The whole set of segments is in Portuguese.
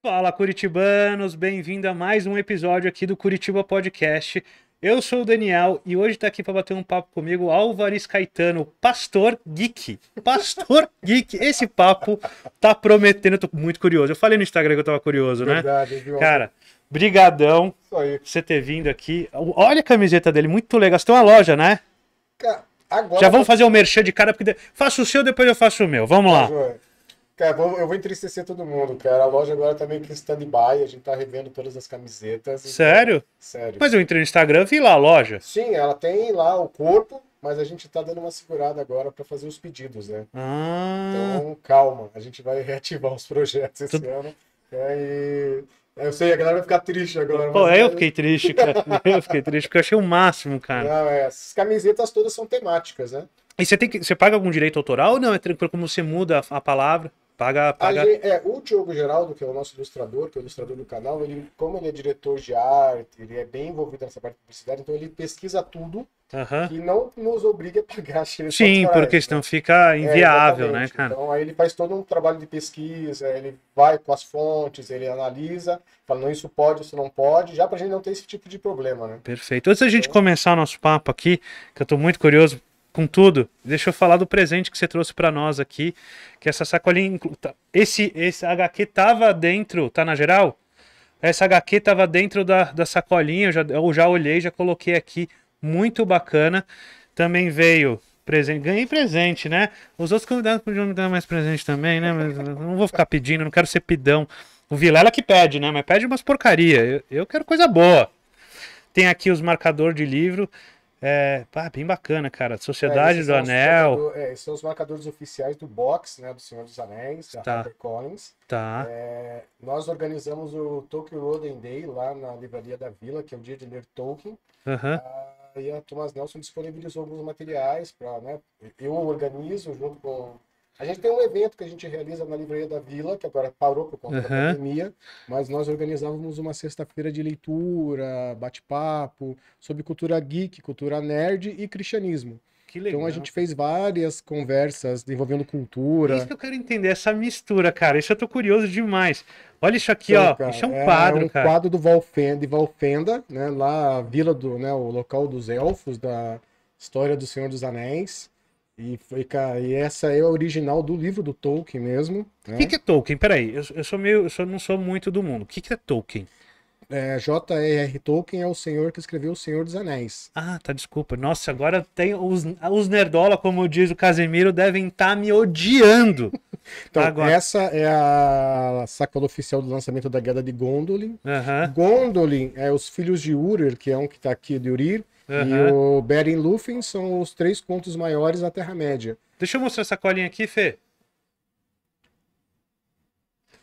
Fala Curitibanos, bem-vindo a mais um episódio aqui do Curitiba Podcast. Eu sou o Daniel e hoje está aqui para bater um papo comigo Álvares Caetano, pastor geek. Pastor geek. Esse papo tá prometendo, eu tô muito curioso. Eu falei no Instagram que eu tava curioso, Verdade, né? Verdade, Cara, brigadão por você ter vindo aqui. Olha a camiseta dele, muito legal. Você tem uma loja, né? Cara, agora... Já vamos fazer o um merchan de cara, porque faço o seu, depois eu faço o meu. Vamos lá. Agora. Tá Cara, eu vou entristecer todo mundo, cara. A loja agora tá meio que stand-by, a gente tá revendo todas as camisetas. Então Sério? Sério. Mas eu entrei no Instagram e vi lá a loja. Sim, ela tem lá o corpo, mas a gente tá dando uma segurada agora para fazer os pedidos, né? Ah. Então, calma, a gente vai reativar os projetos esse tu... ano. É, e... Eu sei, a galera vai ficar triste agora. Pô, mas... eu é- fiquei triste, cara. eu fiquei triste, porque eu achei o máximo, cara. Não, é, essas camisetas todas são temáticas, né? E você tem que. Você paga algum direito autoral ou não? É tranquilo como você muda a, a palavra? Paga, paga. é, o Diogo Geraldo, que é o nosso ilustrador, que é o ilustrador do canal, ele, como ele é diretor de arte, ele é bem envolvido nessa parte de publicidade, então ele pesquisa tudo e não nos obriga a pagar Sim, porque né? senão é, né? fica inviável, é, né, cara? Então aí ele faz todo um trabalho de pesquisa, ele vai com as fontes, ele analisa, fala, não, isso pode, isso não pode, já pra gente não ter esse tipo de problema, né? Perfeito. Antes da gente então... começar o nosso papo aqui, que eu tô muito curioso com tudo. Deixa eu falar do presente que você trouxe para nós aqui, que essa sacolinha tá, esse esse HQ tava dentro, tá na geral? Essa HQ tava dentro da, da sacolinha, eu já, eu já olhei, já coloquei aqui, muito bacana. Também veio presente, ganhei presente, né? Os outros convidados podiam me dar mais presente também, né? Mas não vou ficar pedindo, não quero ser pidão. O Vilela que pede, né? Mas pede umas porcaria. Eu, eu quero coisa boa. Tem aqui os marcadores de livro é, pá, bem bacana, cara. É, Sociedade é, do Anel. Os, é, são os marcadores oficiais do box, né? Do Senhor dos Anéis, da tá. Collins. Tá. É, nós organizamos o Tolkien Roden Day lá na Livraria da Vila, que é o dia de ler Tolkien. Uhum. Ah, e a Thomas Nelson disponibilizou alguns materiais para, né? Eu organizo junto com a gente tem um evento que a gente realiza na Livraria da Vila, que agora parou por conta uhum. da pandemia, mas nós organizávamos uma sexta-feira de leitura, bate-papo, sobre cultura geek, cultura nerd e cristianismo. Então a gente fez várias conversas envolvendo cultura. Isso que eu quero entender, essa mistura, cara. Isso eu tô curioso demais. Olha isso aqui, Sim, então, ó. Cara, isso é um é quadro, um cara. É um quadro do Valfenda, de Valfenda, né? Lá a vila do, né, o local dos elfos da história do Senhor dos Anéis. E, foi, cara, e essa é a original do livro do Tolkien mesmo. O né? que, que, é Tolkien? Peraí, eu, eu sou meio. Eu sou, não sou muito do mundo. O que, que é Tolkien? É, J.R.R. Tolkien é o senhor que escreveu O Senhor dos Anéis. Ah, tá, desculpa. Nossa, agora tem os, os nerdola, como diz o Casemiro, devem estar tá me odiando. então, agora... essa é a sacola oficial do lançamento da Guerra de Gondolin. Gondolin é os filhos de Urir, que é um que está aqui de Urir, Uhum. E o Beren Lúthien são os três contos maiores da Terra-média. Deixa eu mostrar essa colinha aqui, Fê.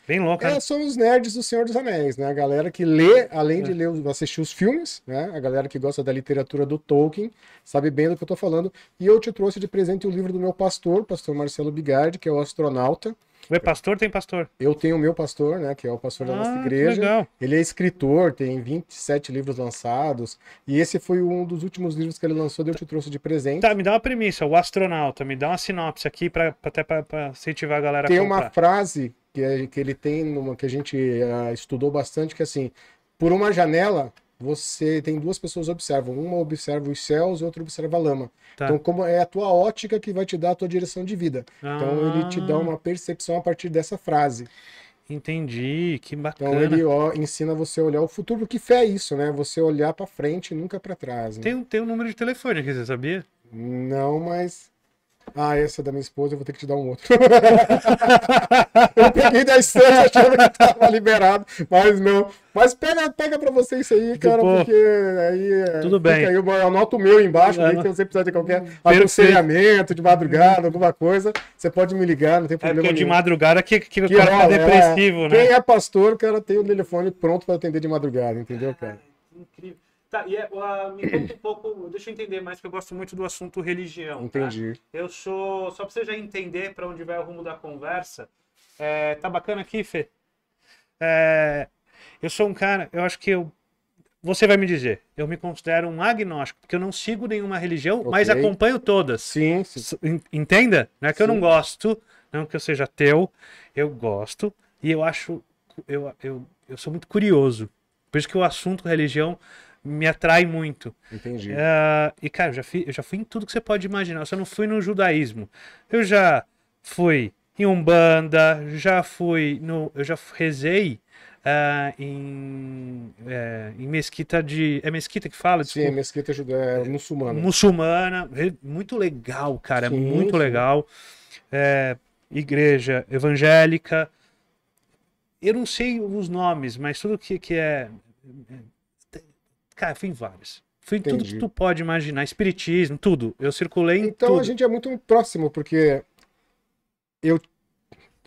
Bem louca. É, né? são os nerds do Senhor dos Anéis, né? A galera que lê, além de é. ler, assistir os filmes, né? A galera que gosta da literatura do Tolkien, sabe bem do que eu tô falando. E eu te trouxe de presente o livro do meu pastor, pastor Marcelo Bigardi, que é o astronauta é pastor, tem pastor. Eu tenho o meu pastor, né? Que é o pastor da ah, nossa igreja. Legal. Ele é escritor, tem 27 livros lançados. E esse foi um dos últimos livros que ele lançou, eu te trouxe de presente. Tá, me dá uma premissa, o astronauta, me dá uma sinopse aqui para até para incentivar a galera tem a Tem uma frase que, é, que ele tem, numa, que a gente uh, estudou bastante, que é assim, por uma janela você tem duas pessoas observam. Uma observa os céus e outra observa a lama. Tá. Então, como é a tua ótica que vai te dar a tua direção de vida. Então, ah. Então, ele te dá uma percepção a partir dessa frase. Entendi, que então, bacana. Então ele ó, ensina você a olhar o futuro, porque fé é isso, né? Você olhar para frente e nunca para trás. Né? Tem, tem um número de telefone aqui, você sabia? Não, mas ah, essa é da minha esposa, eu vou ter que te dar um outro. eu peguei da estante achando que tava liberado, mas não. Mas pega, pega pra você isso aí, cara, porque aí. É, Tudo bem. Aí, eu anoto o meu embaixo, aí, ah. se você precisar de qualquer aconselhamento de madrugada, alguma coisa, você pode me ligar, não tem problema. É porque de madrugada que, que, que o cara tá depressivo, é, né? Quem é pastor, cara, tem o telefone pronto pra atender de madrugada, entendeu, cara? Incrível. Tá, e uh, me conta um pouco, deixa eu entender mais, que eu gosto muito do assunto religião. Tá? Entendi. Tá? Eu sou, só pra você já entender para onde vai o rumo da conversa, é, tá bacana aqui, Fê? É, eu sou um cara, eu acho que eu. Você vai me dizer, eu me considero um agnóstico, porque eu não sigo nenhuma religião, okay. mas acompanho todas. Sim, sim. Entenda? Não é que sim. eu não gosto, não que eu seja teu eu gosto, e eu acho. Eu, eu, eu sou muito curioso. Por isso que o assunto religião me atrai muito. Entendi. Uh, e, cara, eu já, fui, eu já fui em tudo que você pode imaginar, eu só não fui no judaísmo. Eu já fui em Umbanda, já fui no. Eu já rezei Uh, em, é, em mesquita de. É mesquita que fala? Desculpa. Sim, é mesquita é, muçulmana. Muçulmana. Muito legal, cara. É sim, muito sim. legal. É, igreja evangélica. Eu não sei os nomes, mas tudo que, que é Cara, fui em várias. Fui em tudo que tu pode imaginar, espiritismo, tudo. Eu circulei em Então tudo. a gente é muito próximo, porque eu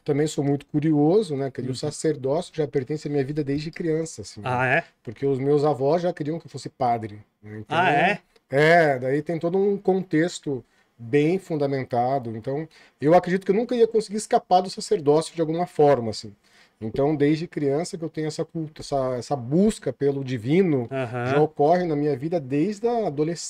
também sou muito curioso, né? Uhum. o sacerdócio já pertence à minha vida desde criança, assim. Né? Ah, é? Porque os meus avós já queriam que eu fosse padre. Né? Então, ah, é? É, daí tem todo um contexto bem fundamentado. Então, eu acredito que eu nunca ia conseguir escapar do sacerdócio de alguma forma, assim. Então, desde criança que eu tenho essa, essa, essa busca pelo divino, uhum. já ocorre na minha vida desde, a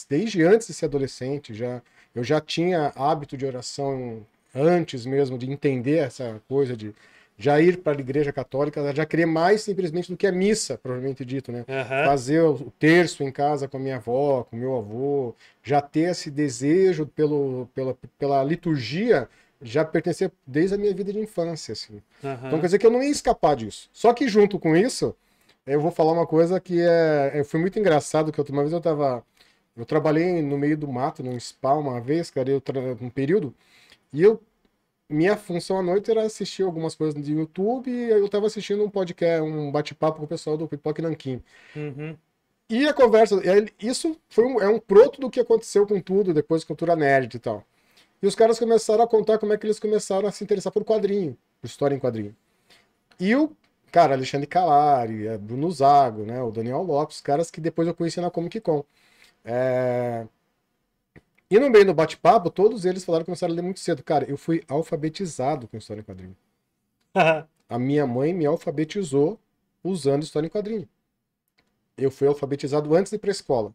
desde antes de ser adolescente. Já, eu já tinha hábito de oração antes mesmo, de entender essa coisa de já ir para a igreja católica, já crer mais simplesmente do que a missa, provavelmente dito, né? Uhum. Fazer o terço em casa com a minha avó, com meu avô, já ter esse desejo pelo, pela, pela liturgia já pertencia desde a minha vida de infância, assim. Uhum. Então quer dizer que eu não ia escapar disso. Só que junto com isso, eu vou falar uma coisa que é, é foi muito engraçado, que uma vez eu tava, eu trabalhei no meio do mato, num spa uma vez, cara, eu tra... um período, e eu, minha função à noite era assistir algumas coisas de YouTube, e eu tava assistindo um podcast, um bate-papo com o pessoal do Pipoque Nanquim. Uhum. E a conversa, é, isso foi um, é um proto do que aconteceu com tudo, depois cultura nerd e tal. E os caras começaram a contar como é que eles começaram a se interessar por quadrinho, por história em quadrinho. E o, cara, Alexandre Calari, é, Bruno Zago, né, o Daniel Lopes, caras que depois eu conheci na Comic Con. É... E no meio do bate-papo, todos eles falaram que começaram a ler muito cedo. Cara, eu fui alfabetizado com história em quadrinho. a minha mãe me alfabetizou usando história em quadrinho. Eu fui alfabetizado antes de ir pra escola.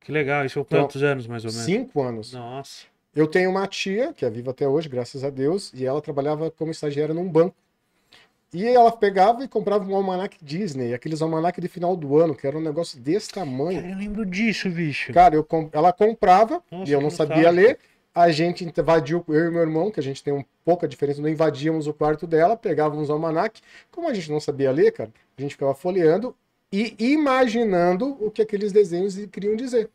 Que legal, isso foi então, quantos anos mais ou menos? Cinco anos. Nossa. Eu tenho uma tia, que é viva até hoje, graças a Deus, e ela trabalhava como estagiária num banco. E ela pegava e comprava um almanac Disney, aqueles almanac de final do ano, que era um negócio desse tamanho. Cara, eu lembro disso, bicho. Cara, eu comp... ela comprava Nossa, e eu não sabia ler. A gente invadiu, eu e meu irmão, que a gente tem um pouca diferença, não invadíamos o quarto dela, pegávamos o almanac. Como a gente não sabia ler, cara, a gente ficava folheando e imaginando o que aqueles desenhos queriam dizer.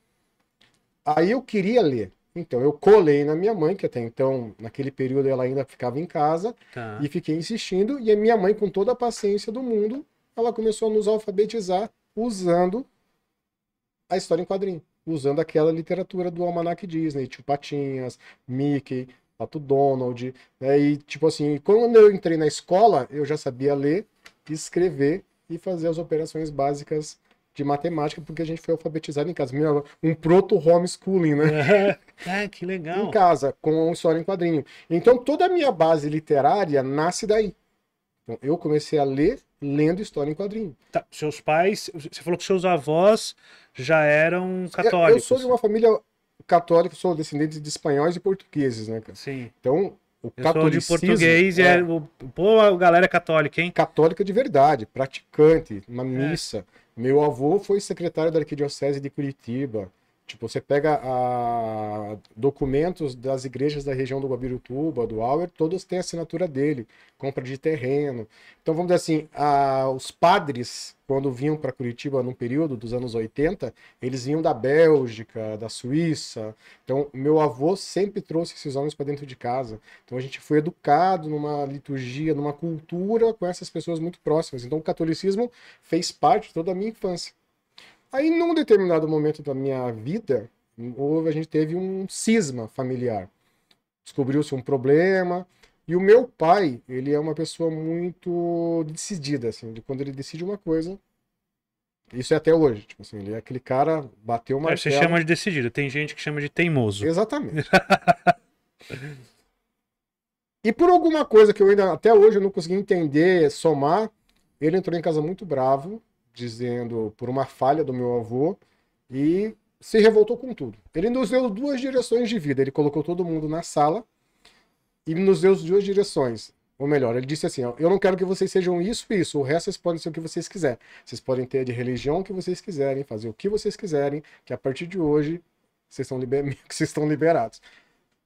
Aí eu queria ler. Então eu colei na minha mãe, que até então, naquele período, ela ainda ficava em casa, tá. e fiquei insistindo. E a minha mãe, com toda a paciência do mundo, ela começou a nos alfabetizar usando a história em quadrinho, usando aquela literatura do Almanac Disney, tipo Patinhas, Mickey, Pato Donald. Né? E, tipo assim, quando eu entrei na escola, eu já sabia ler, escrever e fazer as operações básicas de matemática, porque a gente foi alfabetizado em casa. Um proto-homeschooling, né? É, é, que legal. em casa, com história em quadrinho. Então, toda a minha base literária nasce daí. Então, eu comecei a ler lendo história em quadrinho. Tá, seus pais, você falou que seus avós já eram católicos. É, eu, eu sou de uma família católica, sou descendente de espanhóis e portugueses, né, cara? Sim. Então, o eu catolicismo. Sou de português é... e é, é pô, a galera é católica, hein? Católica de verdade, praticante, uma é. missa. É. Meu avô foi secretário da Arquidiocese de Curitiba. Tipo, você pega a, ah, documentos das igrejas da região do Guabirutuba, do Auer, todas têm assinatura dele, compra de terreno. Então, vamos dizer assim, a, ah, os padres, quando vinham para Curitiba num período dos anos 80, eles vinham da Bélgica, da Suíça. Então, meu avô sempre trouxe esses homens para dentro de casa. Então, a gente foi educado numa liturgia, numa cultura com essas pessoas muito próximas. Então, o catolicismo fez parte de toda a minha infância. Aí, num determinado momento da minha vida, houve, a gente teve um cisma familiar. Descobriu-se um problema. E o meu pai, ele é uma pessoa muito decidida, assim, de quando ele decide uma coisa, isso é até hoje. Tipo assim, ele é aquele cara, bateu uma. É, você chama de decidido, tem gente que chama de teimoso. Exatamente. e por alguma coisa que eu ainda até hoje eu não consegui entender, somar, ele entrou em casa muito bravo dizendo por uma falha do meu avô e se revoltou com tudo. Ele nos deu duas direções de vida. Ele colocou todo mundo na sala e nos deu duas direções. Ou melhor, ele disse assim: Eu não quero que vocês sejam isso e isso. O resto vocês podem ser o que vocês quiserem. Vocês podem ter de religião o que vocês quiserem, fazer o que vocês quiserem, que a partir de hoje vocês estão, liber... vocês estão liberados.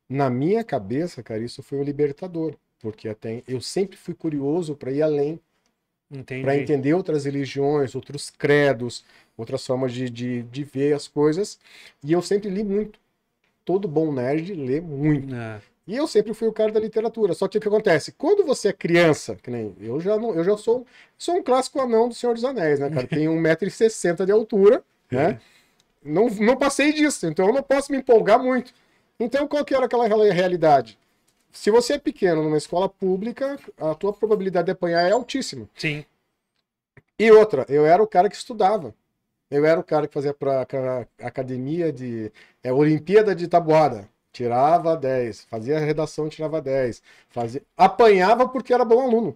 Na minha cabeça, cara, isso foi o um libertador. Porque até eu sempre fui curioso para ir além para entender outras religiões, outros credos, outras formas de, de, de, ver as coisas. E eu sempre li muito. Todo bom nerd lê muito. É. E eu sempre fui o cara da literatura. Só que o que acontece? Quando você é criança, que nem eu já não, eu já sou, sou um clássico anão do Senhor dos Anéis, né, cara? Tenho 1,60m de altura, né? É. Não, não passei disso, então eu não posso me empolgar muito. Então qual que era aquela realidade? Se você é pequeno numa escola pública, a tua probabilidade de apanhar é altíssima. Sim. E outra, eu era o cara que estudava. Eu era o cara que fazia para academia de é, Olimpíada de Tabuada. Tirava 10, fazia redação, tirava 10. Fazia... Apanhava porque era bom aluno.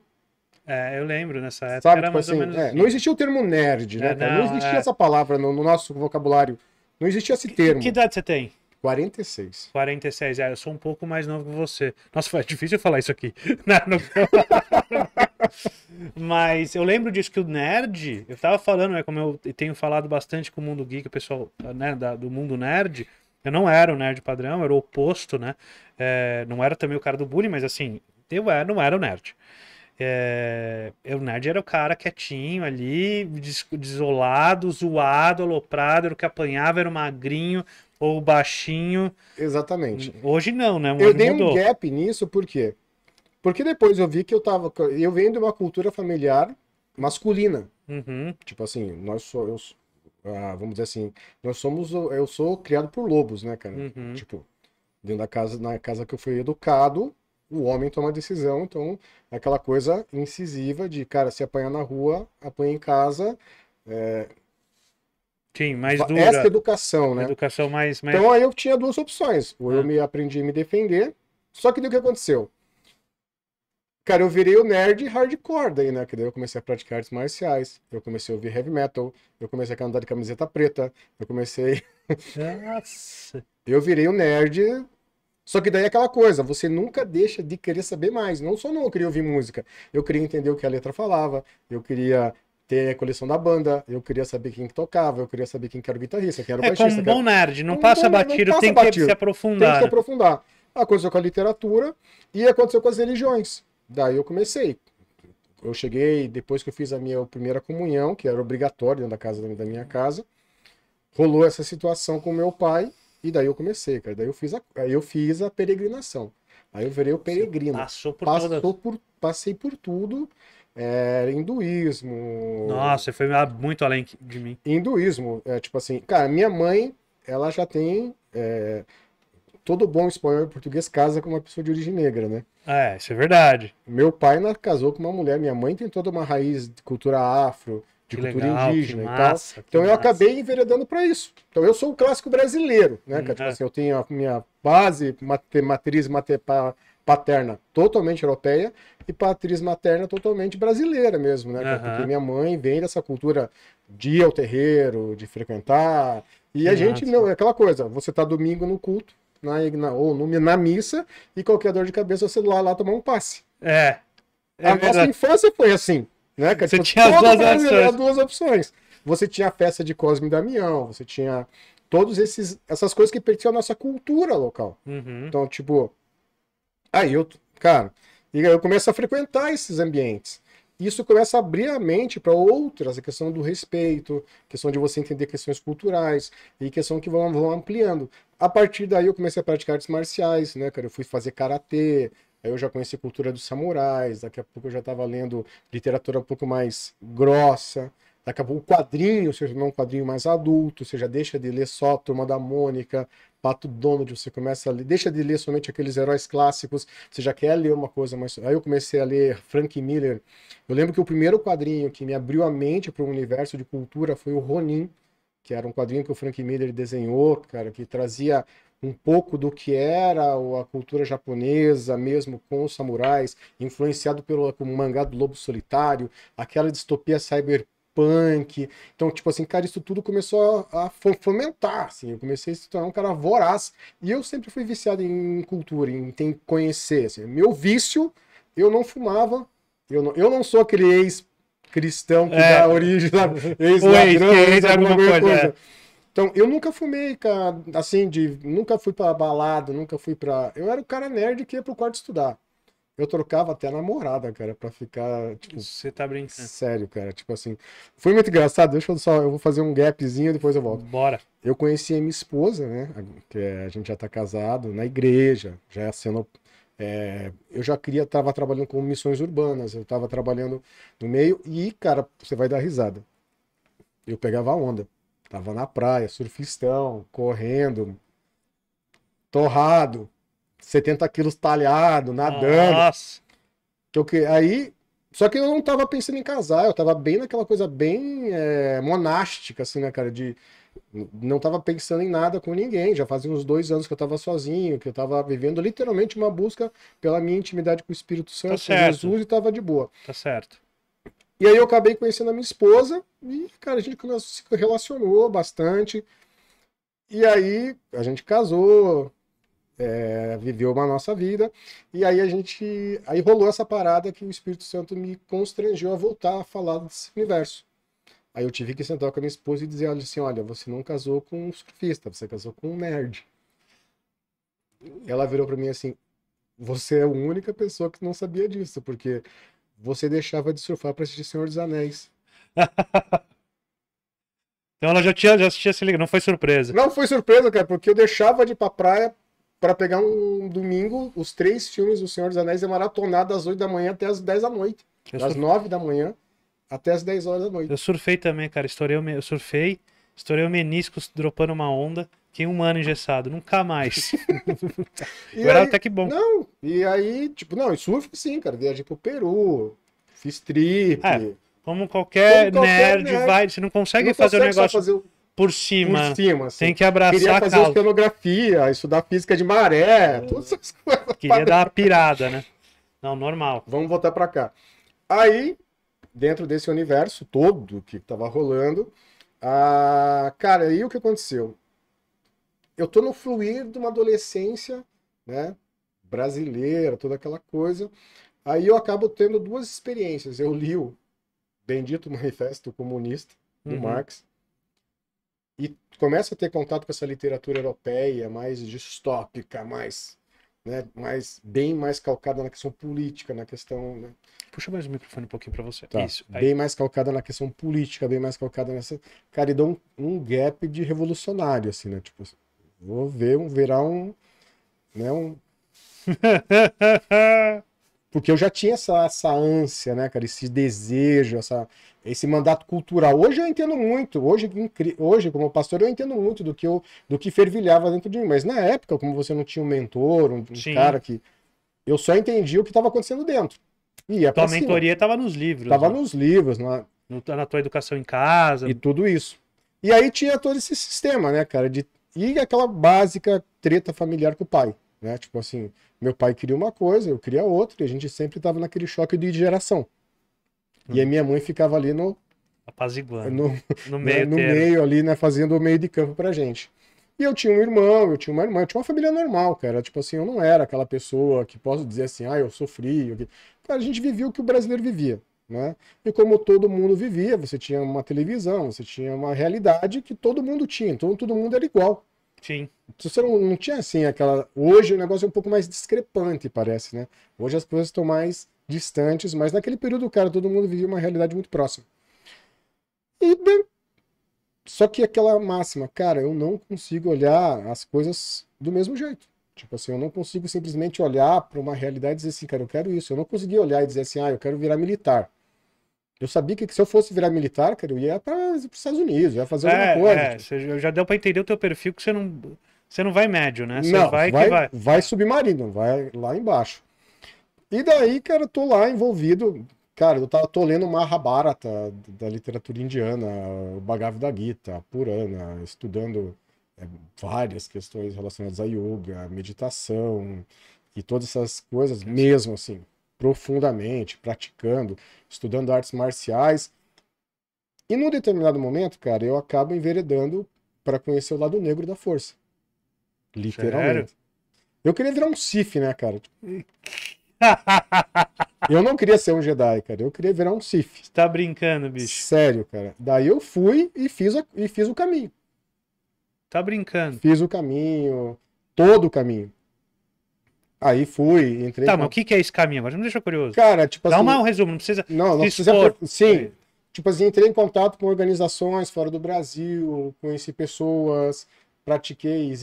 É, eu lembro nessa época. Sabe, tipo assim, menos... é, assim. não existia o termo nerd, né? É, não, não, existia é... essa palavra no, no, nosso vocabulário. Não existia esse termo. que idade você tem? 46. 46, é, eu sou um pouco mais novo que você. Nossa, foi difícil falar isso aqui. Não, não... Mas eu lembro disso que o nerd, eu tava falando, é como eu tenho falado bastante com o mundo geek, o pessoal né, da, do mundo nerd, eu não era o nerd padrão, era o oposto, né? É, não era também o cara do bullying, mas assim, eu era, não era o nerd. É, o nerd era o cara quietinho ali, desolado, zoado, aloprado, era o que apanhava, era o magrinho, ou baixinho. Exatamente. Hoje não, né? Hoje eu dei mudou. um gap nisso, por quê? Porque depois eu vi que eu tava. Eu venho de uma cultura familiar masculina. Uhum. Tipo assim, nós somos. Ah, vamos dizer assim, nós somos. Eu sou criado por lobos, né, cara? Uhum. Tipo, dentro da casa, na casa que eu fui educado, o homem toma a decisão. Então, aquela coisa incisiva de, cara, se apanhar na rua, apanha em casa. É, Sim, mais dura. Essa educação, né? Educação mais, mais... Então aí eu tinha duas opções. Ou ah. eu me aprendi a me defender. Só que do o que aconteceu? Cara, eu virei o nerd hardcore daí, né? Que daí eu comecei a praticar artes marciais, eu comecei a ouvir heavy metal, eu comecei a andar de camiseta preta, eu comecei. Nossa! eu virei o nerd. Só que daí é aquela coisa, você nunca deixa de querer saber mais. Não só não eu queria ouvir música, eu queria entender o que a letra falava, eu queria ter a coleção da banda, eu queria saber quem que tocava, eu queria saber quem que era o guitarrista, quem era o é, é baixista. É como um bom nerd, não passa batido, tem que se aprofundar. Tem que se aprofundar. Aconteceu com a literatura e aconteceu com as religiões. Daí eu comecei. Eu cheguei, depois que eu fiz a minha primeira comunhão, que era obrigatória dentro da casa da minha casa, rolou essa situação com meu pai e daí eu comecei, cara. Daí eu fiz a, eu fiz a peregrinação. Aí eu virei o peregrino. passou por, passou por Passei por tudo é, hinduísmo. Nossa, você foi muito além de mim. Hinduísmo. É tipo assim, cara, minha mãe, ela já tem. É, todo bom espanhol e português casa com uma pessoa de origem negra, né? É, isso é verdade. Meu pai casou com uma mulher, minha mãe tem toda uma raiz de cultura afro, de que cultura legal, indígena massa, e tal. Então eu massa. acabei enveredando para isso. Então eu sou o clássico brasileiro, né? que hum, Tipo é. assim, eu tenho a minha base, mate, matriz mate, paterna totalmente europeia e patriz materna totalmente brasileira mesmo, né? Uhum. Porque minha mãe vem dessa cultura de ir ao terreiro, de frequentar. E a gente, não, é aquela coisa, você tá domingo no culto, na, na, ou no, na missa, e qualquer dor de cabeça você lá, lá tomar um passe. É. é a verdade. nossa infância foi assim, né? Você tipo, tinha as duas opções. duas opções. Você tinha a festa de Cosme e Damião, você tinha todos esses essas coisas que pertenciam à nossa cultura local. Uhum. Então, tipo, Aí eu, cara, e eu começo a frequentar esses ambientes. Isso começa a abrir a mente para outras, a questão do respeito, questão de você entender questões culturais e questão que vão, vão ampliando. A partir daí eu comecei a praticar artes marciais, né, cara? Eu fui fazer karatê, Aí eu já conheci a cultura dos samurais, daqui a pouco eu já estava lendo literatura um pouco mais grossa. Daqui a pouco o quadrinho, se tornou um quadrinho mais adulto, você já deixa de ler só a Turma da Mônica, Pato Donald, você começa a ler, deixa de ler somente aqueles heróis clássicos, você já quer ler uma coisa mais. Aí eu comecei a ler Frank Miller. Eu lembro que o primeiro quadrinho que me abriu a mente para o universo de cultura foi o Ronin, que era um quadrinho que o Frank Miller desenhou, cara, que trazia um pouco do que era a cultura japonesa, mesmo com os samurais, influenciado pelo mangá do Lobo Solitário, aquela distopia cyberpunk punk. Então, tipo assim, cara, isso tudo começou a fomentar, assim. Eu comecei a se tornar um cara voraz. E eu sempre fui viciado em cultura, em conhecer, assim. Meu vício, eu não fumava. Eu não, eu não sou aquele ex-cristão que é. dá origem, ex-ladrão, Então, eu nunca fumei, cara, assim, de, nunca fui pra balada, nunca fui pra... Eu era o cara nerd que ia pro quarto estudar. Eu trocava até a namorada, cara, pra ficar, tipo... Você tá brincando. Sério, cara, tipo assim... Foi muito engraçado, deixa eu só... Eu vou fazer um gapzinho e depois eu volto. Bora. Eu conheci a minha esposa, né, que é, a gente já tá casado, na igreja, já sendo... É, eu já queria, tava trabalhando com missões urbanas, eu tava trabalhando no meio e, cara, você vai dar risada. Eu pegava a onda, tava na praia, surfistão, correndo, torrado, 70 quilos talhado, nadando. Nossa. Que eu, que, aí, só que eu não tava pensando em casar, eu tava bem naquela coisa bem é, monástica, assim, né, cara? De, não tava pensando em nada com ninguém. Já fazia uns dois anos que eu tava sozinho, que eu tava vivendo literalmente uma busca pela minha intimidade com o Espírito tá Santo, tá com Jesus, e tava de boa. Tá certo. E aí eu acabei conhecendo a minha esposa e, cara, a gente começou, se relacionou bastante. E aí a gente casou, é, viveu uma nossa vida. E aí a gente. Aí rolou essa parada que o Espírito Santo me constrangeu a voltar a falar desse universo. Aí eu tive que sentar com a minha esposa e dizer assim: olha, você não casou com um surfista, você casou com um nerd. Ela virou para mim assim: você é a única pessoa que não sabia disso, porque você deixava de surfar para assistir Senhor dos Anéis. então ela já tinha já assistia se liga, não foi surpresa. Não foi surpresa, cara, porque eu deixava de ir pra praia para pegar um domingo, os três filmes do Senhor dos Anéis é maratonado das 8 da manhã até as 10 da noite. Eu das sur... 9 da manhã até as 10 horas da noite. Eu surfei também, cara. Estourei o, me... eu surfei, estourei o menisco dropando uma onda. Fiquei um ano engessado, nunca mais. era aí, até tá que bom. Não, e aí, tipo, não, surf sim, cara. Viajei pro Peru, fiz trip. É, como qualquer, como qualquer nerd, nerd, vai, você não consegue, não fazer, o negócio, fazer o negócio por cima. Por cima assim. Tem que abraçar Queria a fazer causa. oceanografia, estudar física de maré, é. todas essas coisas. Queria dar uma pirada, né? Não, normal. Vamos voltar para cá. Aí, dentro desse universo todo que tava rolando, a... cara, aí o que aconteceu? Eu tô no fluir de uma adolescência, né? Brasileira, toda aquela coisa. Aí eu acabo tendo duas experiências. Eu li o Bendito Manifesto Comunista, do uhum. Marx e começa a ter contato com essa literatura europeia mais distópica, mais, né, mais bem mais calcada na questão política, na questão. Né? Puxa mais o microfone um pouquinho para você. Tá. Isso. Aí. Bem mais calcada na questão política, bem mais calcada nessa. Cara, e dá um, um gap de revolucionário, assim, né? Tipo, vou ver um, virar um. Né, um... Porque eu já tinha essa, essa ânsia, né, cara? Esse desejo, essa, esse mandato cultural. Hoje eu entendo muito, hoje, hoje como pastor, eu entendo muito do que, eu, do que fervilhava dentro de mim. Mas na época, como você não tinha um mentor, um, cara que. Eu só entendi o que estava acontecendo dentro. E a Tua mentoria estava nos livros. Estava né? nos livros, na... na tua educação em casa. E tudo isso. E aí tinha todo esse sistema, né, cara? De... E aquela básica treta familiar com o pai. Né? Tipo assim, meu pai queria uma coisa, eu queria outra, e a gente sempre estava naquele choque de geração. Hum. E a uhum. minha mãe ficava ali no. Apaziguando. No, no né, meio, né? no meio ali, né? Fazendo o meio de campo pra gente. E eu tinha um irmão, eu tinha uma irmã, eu tinha uma família normal, cara. Tipo assim, eu não era aquela pessoa que posso dizer assim, ah, eu sofri. Cara, a gente vivia o que o brasileiro vivia, né? E como todo mundo vivia, você tinha uma televisão, você tinha uma realidade que todo mundo tinha, então todo mundo era igual. Sim. Você não, não tinha assim aquela. Hoje o negócio é um pouco mais discrepante, parece, né? Hoje as coisas estão mais distantes, mas naquele período, cara, todo mundo vivia uma realidade muito próxima. E só que aquela máxima, cara, eu não consigo olhar as coisas do mesmo jeito. Tipo assim, eu não consigo simplesmente olhar para uma realidade e dizer assim, cara, eu quero isso. Eu não consegui olhar e dizer assim, ah, eu quero virar militar. Eu sabia que, que se eu fosse virar militar, cara, eu ia para os Estados Unidos, ia fazer alguma é, coisa. É, tipo. já deu para entender o teu perfil que você não, você não vai médio, né? Você não, vai, vai, vai, vai. submarino, vai lá embaixo. E daí, cara, tô lá envolvido. Cara, eu tava, tô lendo Mahabharata da literatura indiana, o Bhagavad Gita, Purana, estudando é, várias questões relacionadas a yoga, meditação e todas essas coisas mesmo, assim profundamente, praticando, estudando artes marciais. E num determinado momento, cara, eu acabo enveredando para conhecer o lado negro da força. Literalmente. Sério? Eu queria virar um Sif, né, cara? eu não queria ser um Jedi, cara. Eu queria virar um Sif. Você tá brincando, bicho. Sério, cara. Daí eu fui e fiz, a... e fiz o caminho. Tá brincando. Fiz o caminho, todo o caminho. Aí fui, entrei. Tá, com... mas o que, que é esse caminho? Agora me deixa curioso. Cara, tipo assim. Dá um resumo, não precisa. Não, não precisa. Expor. Sim. É. Tipo assim, entrei em contato com organizações fora do Brasil, conheci pessoas, pratiquei,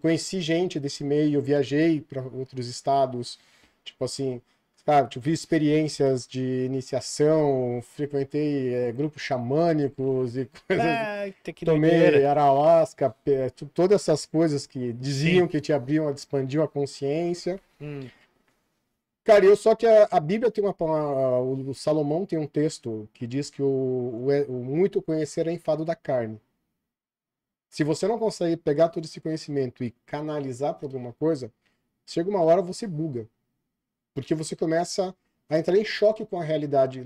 conheci gente desse meio, viajei para outros estados. Tipo assim, Sabe, tipo, vi experiências de iniciação, frequentei é, grupos xamânicos e coisas. Ah, tomei doideira. todas essas coisas que diziam Sim. que te abriam, expandiam a consciência. Hum. Cara, eu só que a, a Bíblia tem uma, uma. O Salomão tem um texto que diz que o, o, é, o muito conhecer é enfado da carne. Se você não consegue pegar todo esse conhecimento e canalizar para alguma coisa, chega uma hora você buga. Porque você começa a entrar em choque com a realidade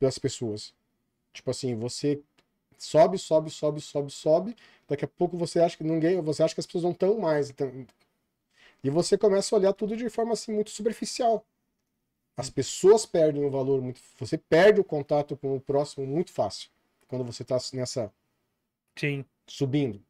das pessoas. Tipo assim, você sobe, sobe, sobe, sobe, sobe. Daqui a pouco você acha que ninguém, você acha que as pessoas não estão mais. Então... E você começa a olhar tudo de forma assim muito superficial. As hum. pessoas perdem o valor muito, você perde o contato com o próximo muito fácil quando você está nessa Sim. subindo.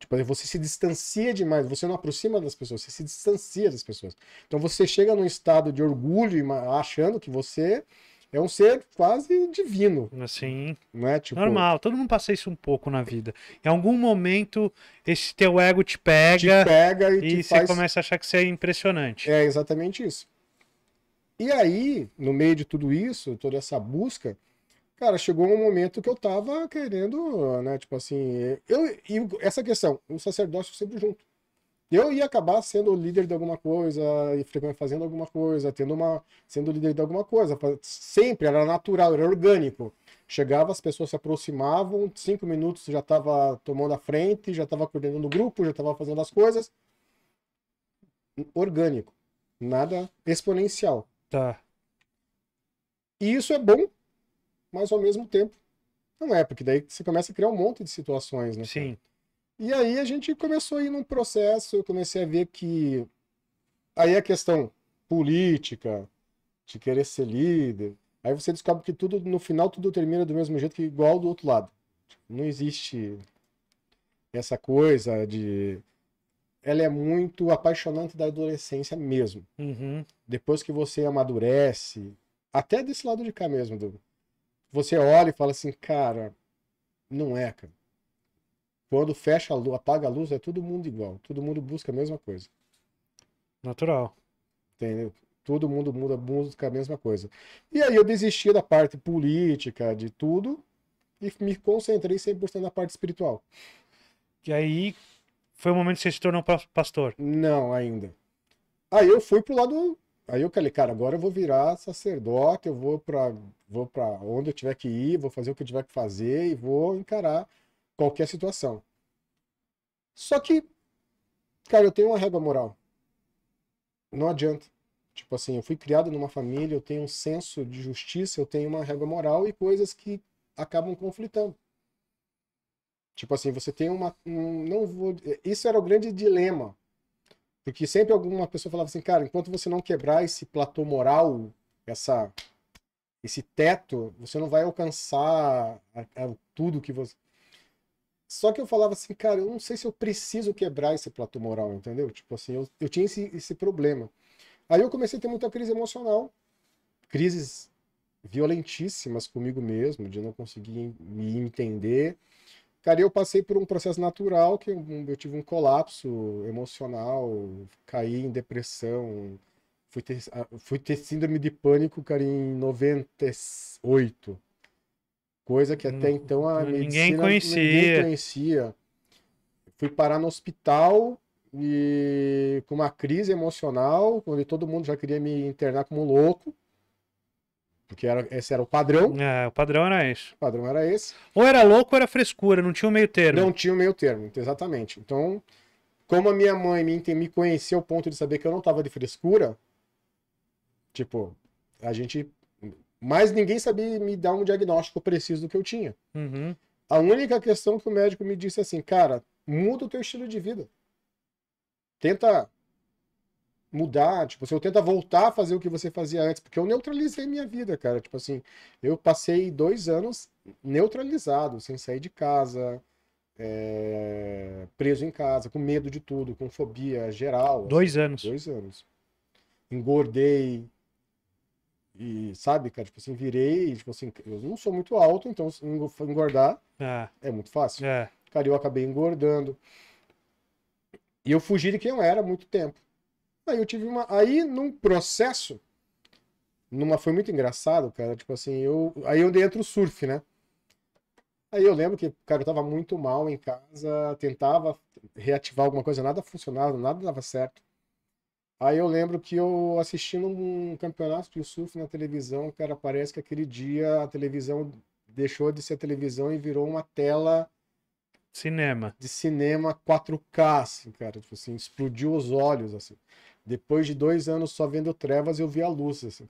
Tipo, você se distancia demais, você não aproxima das pessoas, você se distancia das pessoas. Então você chega num estado de orgulho, achando que você é um ser quase divino. Assim. é Tipo... Normal, todo mundo passa isso um pouco na vida. Em algum momento, esse teu ego te pega. Te pega e, e você faz... começa a achar que você é impressionante. É exatamente isso. E aí, no meio de tudo isso, toda essa busca, Cara, chegou um momento que eu tava querendo, né? Tipo assim, eu e essa questão, o sacerdócio sempre junto. Eu ia acabar sendo líder de alguma coisa, fazendo alguma coisa, tendo uma, sendo líder de alguma coisa. Sempre era natural, era orgânico. Chegava, as pessoas se aproximavam, cinco minutos já estava tomando a frente, já estava coordenando o grupo, já estava fazendo as coisas. Orgânico, nada exponencial. Tá. E isso é bom mas ao mesmo tempo não é, porque daí você começa a criar um monte de situações, né? Sim. E aí a gente começou a ir num processo, eu comecei a ver que aí a questão política, de querer ser líder, aí você descobre que tudo no final tudo termina do mesmo jeito que igual do outro lado. Não existe essa coisa de ela é muito apaixonante da adolescência mesmo. Uhum. Depois que você amadurece, até desse lado de cá mesmo, do, você olha e fala assim, cara, não é, cara. Quando fecha a luz, apaga a luz, é todo mundo igual. Todo mundo busca a mesma coisa. Natural. Entendeu? Todo mundo muda, busca a mesma coisa. E aí eu desisti da parte política, de tudo, e me concentrei 100% na parte espiritual. E aí foi o momento que você se tornou pastor? Não, ainda. Aí eu fui pro lado Aí eu falei, cara, agora eu vou virar sacerdote, eu vou para vou para onde eu tiver que ir, vou fazer o que eu tiver que fazer e vou encarar qualquer situação. Só que, cara, eu tenho uma regra moral. Não adianta. Tipo assim, eu fui criado numa família, eu tenho um senso de justiça, eu tenho uma regra moral e coisas que acabam conflitando. Tipo assim, você tem uma. Um, não vou. Isso era o grande dilema porque sempre alguma pessoa falava assim, cara, enquanto você não quebrar esse platô moral, essa, esse teto, você não vai alcançar a, a, tudo que você. Só que eu falava assim, cara, eu não sei se eu preciso quebrar esse platô moral, entendeu? Tipo assim, eu, eu tinha esse, esse problema. Aí eu comecei a ter muita crise emocional, crises violentíssimas comigo mesmo, de não conseguir me entender Cara, eu passei por um processo natural que eu, eu tive um colapso emocional, caí em depressão, fui ter, ah, fui ter síndrome de pânico, cara, em 98. Coisa que até hum, então a ninguém medicina conhecia. ninguém conhecia. Fui parar no hospital e com uma crise emocional, onde todo mundo já queria me internar como louco. Porque era, esse era o padrão. É, o padrão era esse. O padrão era esse. Ou era louco ou era frescura, não tinha o meio termo. Não tinha o meio termo, exatamente. Então, como a minha mãe me, me conheceu ao ponto de saber que eu não tava de frescura, tipo, a gente. Mas ninguém sabia me dar um diagnóstico preciso do que eu tinha. Uhum. A única questão que o médico me disse é assim, cara, muda o teu estilo de vida. Tenta mudar, tipo, se assim, eu tenta voltar a fazer o que você fazia antes, porque eu neutralizei minha vida, cara, tipo assim, eu passei dois anos neutralizado, sem sair de casa, é, preso em casa, com medo de tudo, com fobia geral. Assim. Dois assim, anos. Dois anos. Engordei e, sabe, cara, tipo assim, virei, tipo assim, eu não sou muito alto, então engordar ah. é muito fácil. É. Cara, eu acabei engordando. E eu fugi de quem eu era muito tempo. Aí eu tive uma. Aí, num processo, numa foi muito engraçado, cara. Tipo assim, eu. Aí eu dentro surf, né? Aí eu lembro que, cara, eu tava muito mal em casa, tentava reativar alguma coisa, nada funcionava, nada dava certo. Aí eu lembro que eu assistindo um campeonato de surf na televisão, cara, parece que aquele dia a televisão deixou de ser televisão e virou uma tela cinema. De cinema 4K, assim, cara, tipo assim, explodiu os olhos assim. Depois de dois anos só vendo trevas, eu vi a luz. Assim.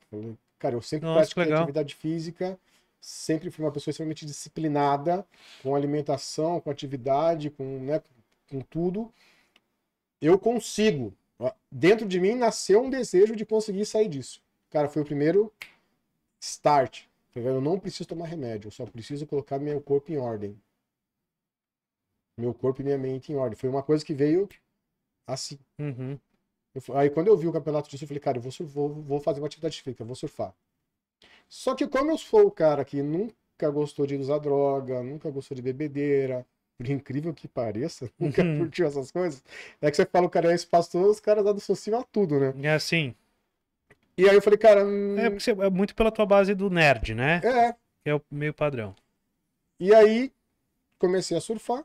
Cara, eu sempre Nossa, pratiquei atividade física, sempre fui uma pessoa extremamente disciplinada, com alimentação, com atividade, com, né, com tudo. Eu consigo. Dentro de mim nasceu um desejo de conseguir sair disso. Cara, foi o primeiro start. Eu não preciso tomar remédio, eu só preciso colocar meu corpo em ordem. Meu corpo e minha mente em ordem. Foi uma coisa que veio assim. Uhum. Eu, aí quando eu vi o campeonato de surf, eu falei, cara, eu vou, vou, vou fazer uma atividade física, vou surfar. Só que como eu sou o cara que nunca gostou de usar droga, nunca gostou de bebedeira, por incrível que pareça, nunca uhum. curtiu essas coisas, é que você fala, o cara é espaço todo, os caras associam a tudo, né? É assim. E aí eu falei, cara... É, hum... É, você, é muito pela tua base do nerd, né? É. é o meio padrão. E aí comecei a surfar,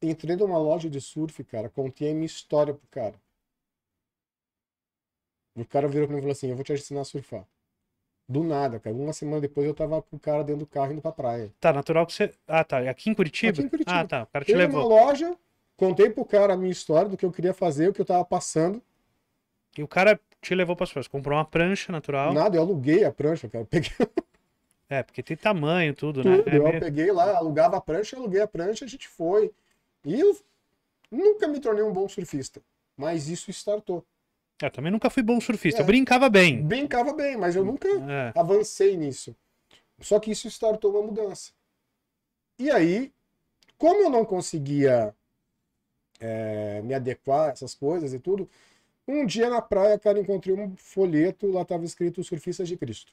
entrei numa loja de surf, cara, contei a minha história pro cara. O cara virou pra mim e falou assim: Eu vou te ensinar a surfar. Do nada, cara. Uma semana depois eu tava com o cara dentro do carro indo pra praia. Tá, natural que você. Ah, tá. Aqui em Curitiba? Aqui em Curitiba. Ah, tá. O cara te Eu levou. na loja, contei pro cara a minha história, do que eu queria fazer, o que eu tava passando. E o cara te levou para as coisas. Comprou uma prancha natural. Nada, eu aluguei a prancha, cara. Eu peguei... É, porque tem tamanho, tudo, né? tudo né? É eu meio... peguei lá, alugava a prancha, aluguei a prancha, a gente foi. E eu nunca me tornei um bom surfista. Mas isso startou. Eu é, também nunca fui bom surfista. É. Eu brincava bem. Brincava bem, mas eu hum, nunca é. avancei nisso. Só que isso startou uma mudança. E aí, como eu não conseguia é, me adequar a essas coisas e tudo, um dia na praia, cara, encontrei um folheto, lá estava escrito Surfistas de Cristo.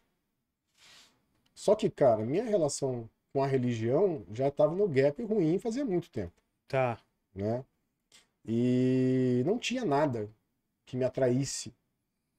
Só que, cara, minha relação com a religião já estava no gap ruim fazia muito tempo. Tá. Né? E não tinha nada que me atraísse.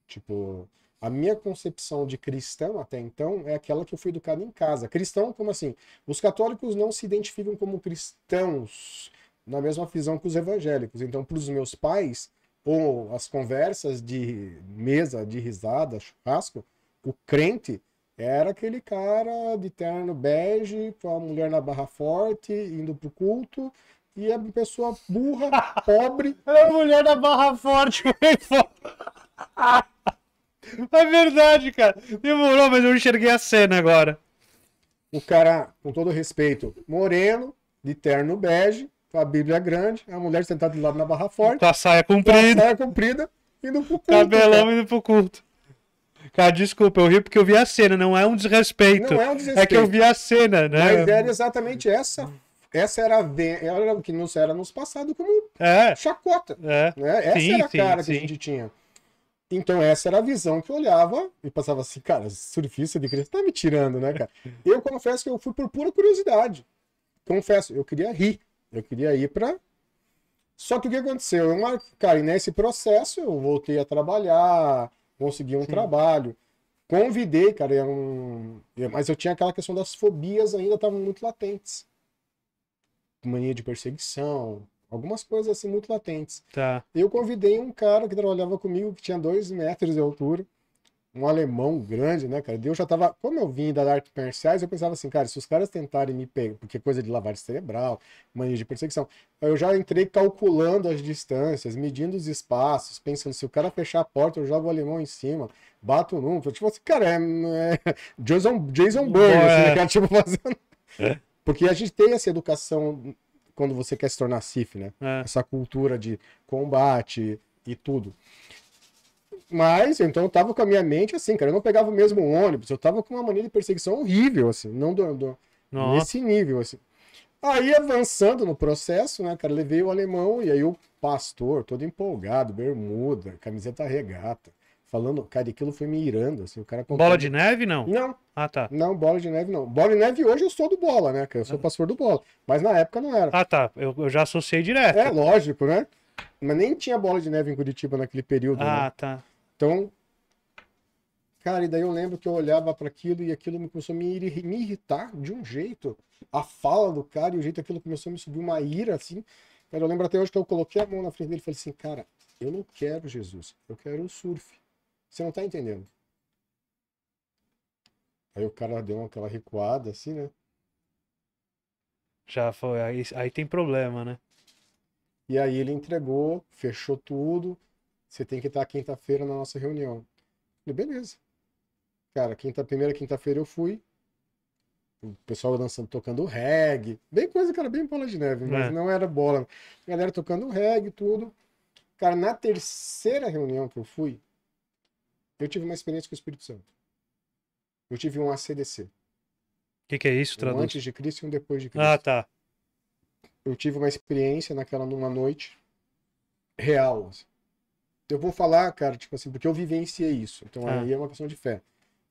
Tipo, a minha concepção de cristão até então é aquela que eu fui educado em casa. Cristão, como assim? Os católicos não se identificam como cristãos na mesma visão que os evangélicos. Então, para os meus pais, ou as conversas de mesa, de risada, churrasco, o crente era aquele cara de terno bege, com a mulher na barra forte, indo para o culto, e a pessoa burra, pobre. É a mulher da Barra Forte. é verdade, cara. Demorou, mas eu enxerguei a cena agora. O cara, com todo respeito, moreno, de terno bege, com a Bíblia grande, é a mulher sentada do lado na Barra Forte. Com a saia comprida. Com a saia comprida, indo pro culto. Cabelão cara. indo pro culto. Cara, desculpa, eu ri porque eu vi a cena, não é um desrespeito. Não é um desrespeito. É que eu vi a cena, né? Mas era exatamente essa essa era, era que nos era nos passado como é. chacota. É. Né? Essa sim, era a cara sim, que sim. a gente tinha. Então essa era a visão que eu olhava e passava assim, cara, surfista de criança tá me tirando, né, cara? Eu confesso que eu fui por pura curiosidade. Confesso, eu queria rir. Eu queria ir para Só que o que aconteceu? Eu cara, nesse processo eu voltei a trabalhar, consegui um trabalho. Convidei, cara, é um é, mas eu tinha aquela questão das fobias ainda estavam muito latentes mania de perseguição, algumas coisas assim muito latentes. Tá. Eu convidei um cara que trabalhava comigo, que tinha dois metros de altura, um alemão grande, né, cara? Eu já tava, como eu vim da artes comerciais, eu pensava assim, cara, se os caras tentarem me pegar, porque é coisa de lavagem cerebral, mania de perseguição, eu já entrei calculando as distâncias, medindo os espaços, pensando se o cara fechar a porta, eu jogo o alemão em cima, bato num, tipo assim, cara, é, é Jason, Jason Bourne, assim, é. né, cara, tipo fazendo é. Porque a gente tem essa educação quando você quer se tornar CIF, né? É. Essa cultura de combate e tudo. Mas, então, eu tava com a minha mente assim, cara. Eu não pegava o mesmo ônibus. Eu tava com uma mania de perseguição horrível, assim. Não do, do nesse nível, assim. Aí, avançando no processo, né, cara, levei o alemão e aí o pastor, todo empolgado, bermuda, camiseta regata falando. Cara, aquilo foi me irando. Assim, o cara contando... Bola de neve, não? Não. Ah, tá. Não, bola de neve não. Bola de neve hoje eu sou do bola, né? Eu sou ah. pastor do bola. Mas na época não era. Ah, tá. Eu, eu já associei direto. É, lógico, né? Mas nem tinha bola de neve em Curitiba naquele período. Né? Ah, né? tá. Então. Cara, e daí eu lembro que eu olhava para aquilo e aquilo me começou a me, me irritar de um jeito. A fala do cara e o jeito aquilo começou a me subir uma ira, assim. Cara, eu lembro até hoje que eu coloquei a mão na frente dele e falei assim, cara, eu não quero Jesus, eu quero o surf. Você não está entendendo. Aí o cara deu aquela recuada, assim, né? Já foi. Aí, aí tem problema, né? E aí ele entregou, fechou tudo. Você tem que estar quinta-feira na nossa reunião. Eu falei, beleza. Cara, quinta, primeira quinta-feira eu fui. O pessoal dançando, tocando reggae. Bem coisa, cara, bem bola de neve, mas é. não era bola. A galera tocando reggae, tudo. Cara, na terceira reunião que eu fui, eu tive uma experiência com o Espírito Santo. Eu tive um ACDC. O que, que, é isso, traduz? Um antes de Cristo e um depois de ah, Cristo. Ah, tá. Eu tive uma experiência naquela numa noite real. Assim. Eu vou falar, cara, tipo assim, porque eu vivenciei isso. Então ah. aí é uma questão de fé.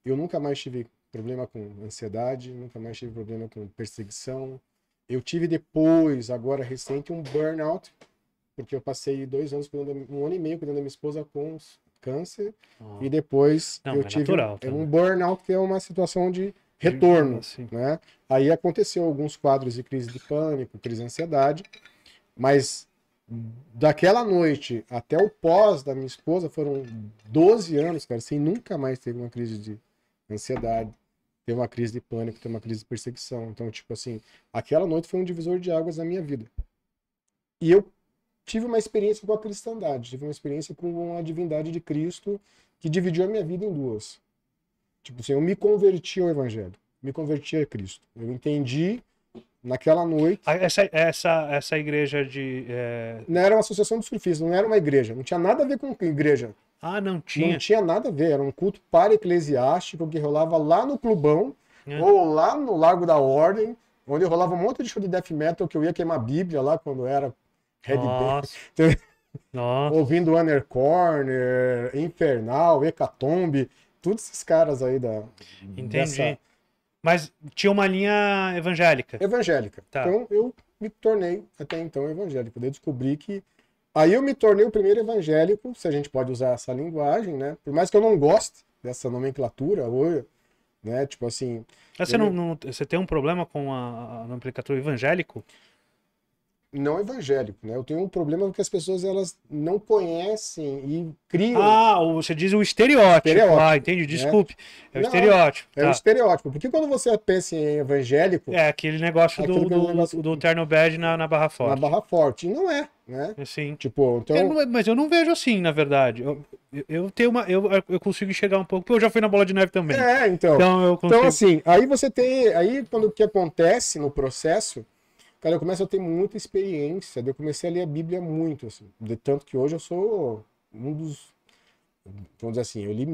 Eu nunca mais tive problema com ansiedade, nunca mais tive problema com perseguição. Eu tive depois, agora recente, um burnout, porque eu passei dois anos, um ano e meio cuidando da minha esposa com câncer ah. e depois Não, eu é tive natural, um burnout, que é uma situação de retorno, assim. né? Aí aconteceu alguns quadros de crise de pânico, crise de ansiedade, mas daquela noite até o pós da minha esposa foram 12 anos, cara, sem nunca mais ter uma crise de ansiedade, ter uma crise de pânico, ter uma crise de perseguição. Então, tipo assim, aquela noite foi um divisor de águas na minha vida. E eu tive uma experiência com a cristandade, tive uma experiência com a divindade de Cristo que dividiu a minha vida em duas. Tipo assim, eu me converti ao Evangelho, me converti a Cristo. Eu entendi naquela noite. Ah, essa, essa, essa igreja de. É... Não era uma associação dos surfistas, não era uma igreja, não tinha nada a ver com igreja. Ah, não tinha? Não tinha nada a ver, era um culto para-eclesiástico que rolava lá no Clubão, é. ou lá no Largo da Ordem, onde rolava um monte de show de death metal que eu ia queimar a Bíblia lá quando era Red Nossa. Nossa. Ouvindo Under Corner, Infernal, Hecatombe, todos esses caras aí da. Entendi. Dessa... Mas tinha uma linha evangélica. Evangélica. Tá. Então eu me tornei até então evangélico. Eu descobri que. Aí eu me tornei o primeiro evangélico, se a gente pode usar essa linguagem, né? Por mais que eu não goste dessa nomenclatura, ou, né? Tipo assim. você, eu... não, não, você tem um problema com a, a nomenclatura evangélico? não evangélico, né? Eu tenho um problema que as pessoas elas não conhecem e criam. Ah, você diz o estereótipo. estereótipo ah, entendi. Né? Desculpe. Né? É o não, estereótipo. É tá. o estereótipo. Porque quando você é pensa em evangélico. É aquele negócio, é do, do, negócio... do terno bad na, na Barra Forte. Na Barra Forte. E não é, né? É, sim. Tipo, então. mas eu não vejo assim, na verdade. Eu, eu tenho uma. Eu, eu consigo enxergar um pouco. Eu já fui na bola de neve também. É, então. Então, eu então, consigo... então assim, aí você tem. Aí quando o que acontece no processo Cara, eu começo a ter muita experiência. Eu comecei a ler a Bíblia muito, assim. De tanto que hoje eu sou um dos. Vamos dizer assim, eu li.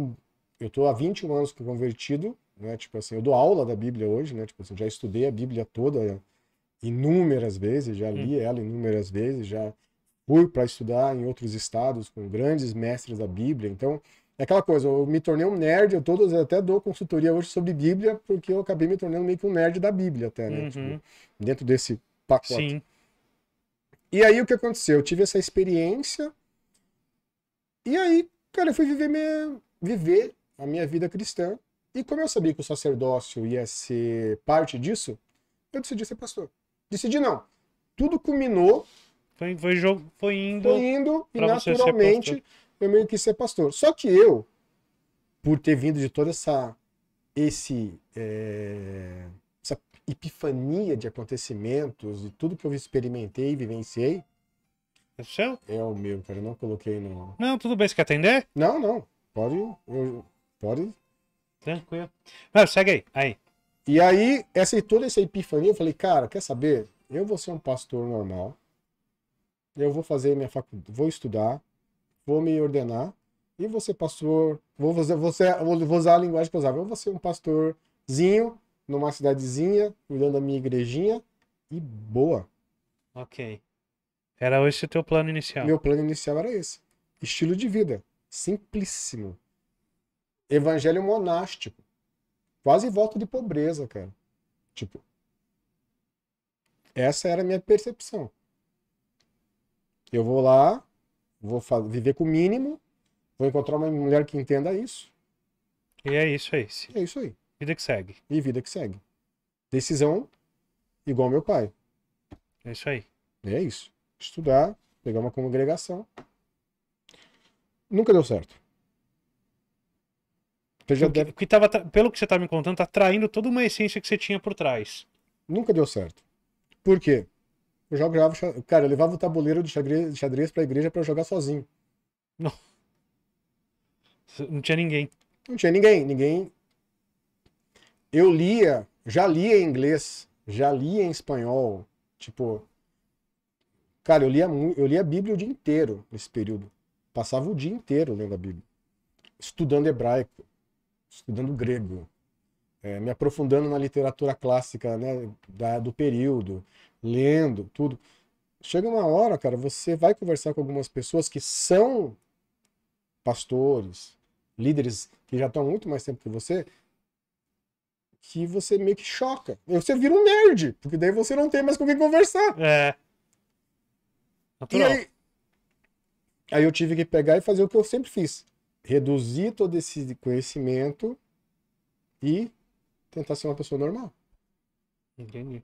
Eu tô há 21 anos convertido, né? Tipo assim, eu dou aula da Bíblia hoje, né? Tipo assim, já estudei a Bíblia toda inúmeras vezes, já li hum. ela inúmeras vezes, já fui para estudar em outros estados com grandes mestres da Bíblia. Então, é aquela coisa, eu me tornei um nerd, eu todos até dou consultoria hoje sobre Bíblia, porque eu acabei me tornando meio que um nerd da Bíblia até, né? Tipo, uhum. Tipo, dentro desse pacote. Sim. E aí o que aconteceu? Eu tive essa experiência. E aí, cara, eu fui viver, minha, viver a minha vida cristã. E como eu sabia que o sacerdócio ia ser parte disso, eu decidi ser pastor. Decidi não. Tudo culminou. Foi, foi, foi indo. Foi indo e naturalmente eu meio que ser pastor. Só que eu, por ter vindo de toda essa. Esse. É epifania de acontecimentos, e tudo que eu experimentei e vivenciei. É o seu? É o meu, cara. Eu não coloquei no. Não, tudo bem. Você quer atender? Não, não. Pode. Eu, pode. Tranquilo. Não, segue aí. Aí. E aí, essa, toda essa epifania, eu falei, cara, quer saber? Eu vou ser um pastor normal. Eu vou fazer minha faculdade. Vou estudar. Vou me ordenar. E vou ser pastor. Vou, fazer, vou, ser, vou usar a linguagem que eu usava. Eu vou ser um pastorzinho numa cidadezinha, cuidando da minha igrejinha e boa. Ok. Era esse o teu plano inicial? Meu plano inicial era esse. Estilo de vida. Simplíssimo. Evangelho monástico. Quase volta de pobreza, cara. Tipo. Essa era a minha percepção. Eu vou lá, vou viver com o mínimo, vou encontrar uma mulher que entenda isso. E é isso aí. é isso aí. Vida que segue. E vida que segue. Decisão igual meu pai. É isso aí. É isso. Estudar, pegar uma congregação. Nunca deu certo. Você já deve... que tava, pelo que você tá me contando, tá traindo toda uma essência que você tinha por trás. Nunca deu certo. Por quê? Eu jogava. Cara, eu levava o tabuleiro de xadrez, xadrez pra igreja para jogar sozinho. Não. Não tinha ninguém. Não tinha ninguém. Ninguém eu lia, já lia em inglês, já lia em espanhol, tipo, cara, eu lia, eu lia a Bíblia o dia inteiro nesse período. Passava o dia inteiro lendo a Bíblia, estudando hebraico, estudando grego, é, me aprofundando na literatura clássica, né, da, do período, lendo tudo. Chega uma hora, cara, você vai conversar com algumas pessoas que são pastores, líderes que já estão muito mais tempo que você, que você meio que choca. Você vira um nerd, porque daí você não tem mais com quem conversar. É. Natural. E aí, aí eu tive que pegar e fazer o que eu sempre fiz. Reduzir todo esse conhecimento e tentar ser uma pessoa normal. Entendi.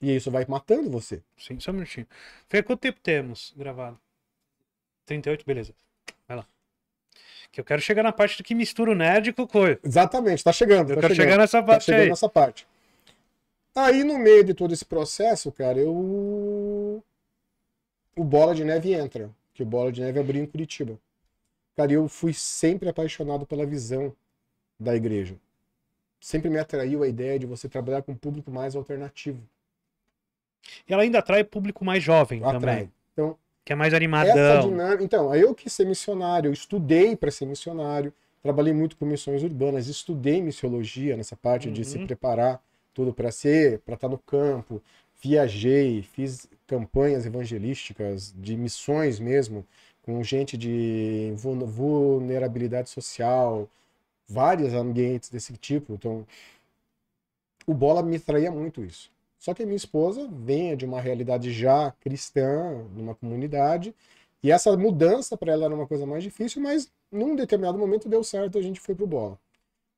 E isso vai matando você. Sim, só um minutinho. Fê, quanto tempo temos gravado? 38, beleza. Que eu quero chegar na parte do que mistura o nerd com o coisa. Exatamente, tá chegando. Eu tá quero chegando, chegar nessa tá parte tá chegando aí. nessa parte. Aí, no meio de todo esse processo, cara, eu... O Bola de Neve entra. Que o Bola de Neve abriu em Curitiba. Cara, eu fui sempre apaixonado pela visão da igreja. Sempre me atraiu a ideia de você trabalhar com um público mais alternativo. E ela ainda atrai público mais jovem atrai. também. Então, que é mais animadão. Dinâmica... Então, eu quis ser missionário, eu estudei para ser missionário, trabalhei muito com missões urbanas, estudei missiologia nessa parte uhum. de se uhum. preparar tudo para ser, para estar tá no campo, viajei, fiz campanhas evangelísticas de missões mesmo, com gente de vulnerabilidade social, vários ambientes desse tipo. Então, o bola me traía muito isso. Só que a minha esposa venha de uma realidade já cristã, numa comunidade, e essa mudança para ela era uma coisa mais difícil, mas num determinado momento deu certo, a gente foi pro bola.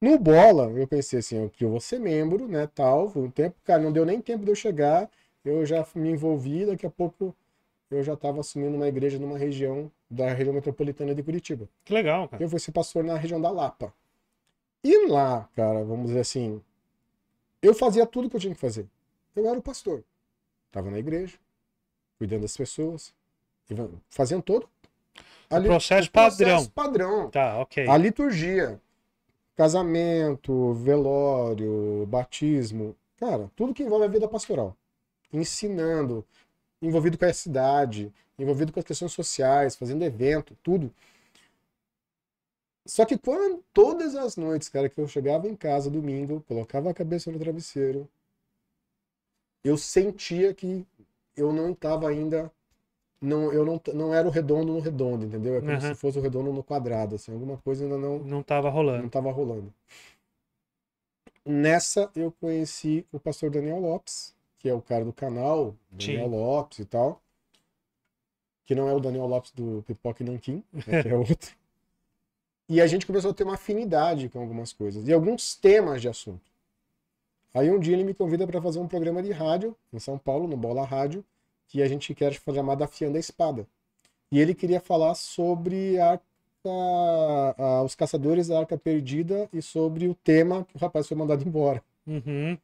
No bola, eu pensei assim, que eu vou ser membro, né, tal, um tempo, cara, não deu nem tempo de eu chegar, eu já me envolvi, daqui a pouco eu já estava assumindo uma igreja numa região da região metropolitana de Curitiba. Que legal, cara. Eu fui ser pastor na região da Lapa. E lá, cara, vamos dizer assim, eu fazia tudo que eu tinha que fazer. Eu era o pastor. Estava na igreja, cuidando das pessoas, fazendo todo. Ali, processo o processo padrão. padrão. Tá, ok. A liturgia. Casamento, velório, batismo. Cara, tudo que envolve a vida pastoral. Ensinando, envolvido com a cidade, envolvido com as questões sociais, fazendo evento, tudo. Só que quando todas as noites, cara, que eu chegava em casa domingo, colocava a cabeça no travesseiro, eu sentia que eu não estava ainda. Não, eu não, não era o redondo no redondo, entendeu? É como uhum. se fosse o redondo no quadrado, assim. Alguma coisa ainda não. Não estava rolando. Não estava rolando. Nessa, eu conheci o pastor Daniel Lopes, que é o cara do canal, Daniel Sim. Lopes e tal. Que não é o Daniel Lopes do Pipoca e né, que é outro. e a gente começou a ter uma afinidade com algumas coisas e alguns temas de assunto. Aí um dia ele me convida para fazer um programa de rádio em São Paulo, no Bola Rádio, que a gente quer chamar da Afiando a Espada. E ele queria falar sobre a, a, a, os caçadores da Arca Perdida e sobre o tema que o rapaz foi mandado embora. Uhum.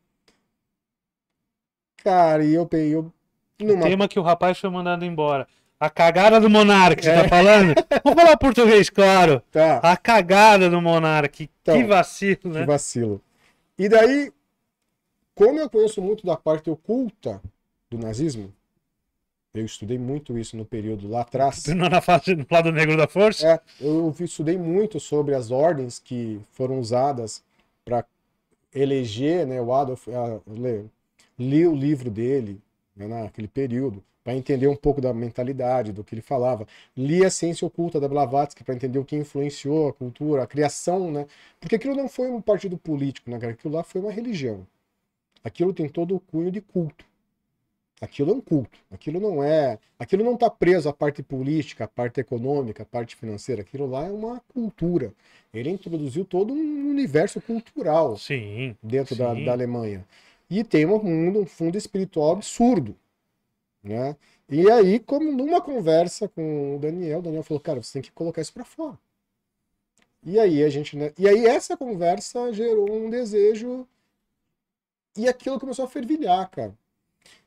Cara, e eu peguei. Eu, numa... O tema que o rapaz foi mandado embora. A cagada do Monarque, você é. tá falando? Vamos falar português, claro. Tá. A cagada do Monarque. Então, que vacilo, né? Que vacilo. E daí, como eu conheço muito da parte oculta do nazismo, eu estudei muito isso no período lá atrás. Na fase do lado negro da força? É, eu estudei muito sobre as ordens que foram usadas para eleger né, o Adolf. A, li, li o livro dele né, naquele período, para entender um pouco da mentalidade, do que ele falava. Li A Ciência Oculta da Blavatsky para entender o que influenciou a cultura, a criação. Né? Porque aquilo não foi um partido político, né, aquilo lá foi uma religião aquilo tem todo o cunho de culto. Aquilo é um culto. Aquilo não é. Aquilo não está preso à parte política, à parte econômica, à parte financeira. Aquilo lá é uma cultura. Ele introduziu todo um universo cultural sim, dentro sim. Da, da Alemanha. E tem um mundo, um fundo espiritual absurdo. Né? E aí, como numa conversa com o Daniel, o Daniel falou: cara, você tem que colocar isso para fora. E aí a gente, né? E aí essa conversa gerou um desejo e aquilo começou a fervilhar, cara.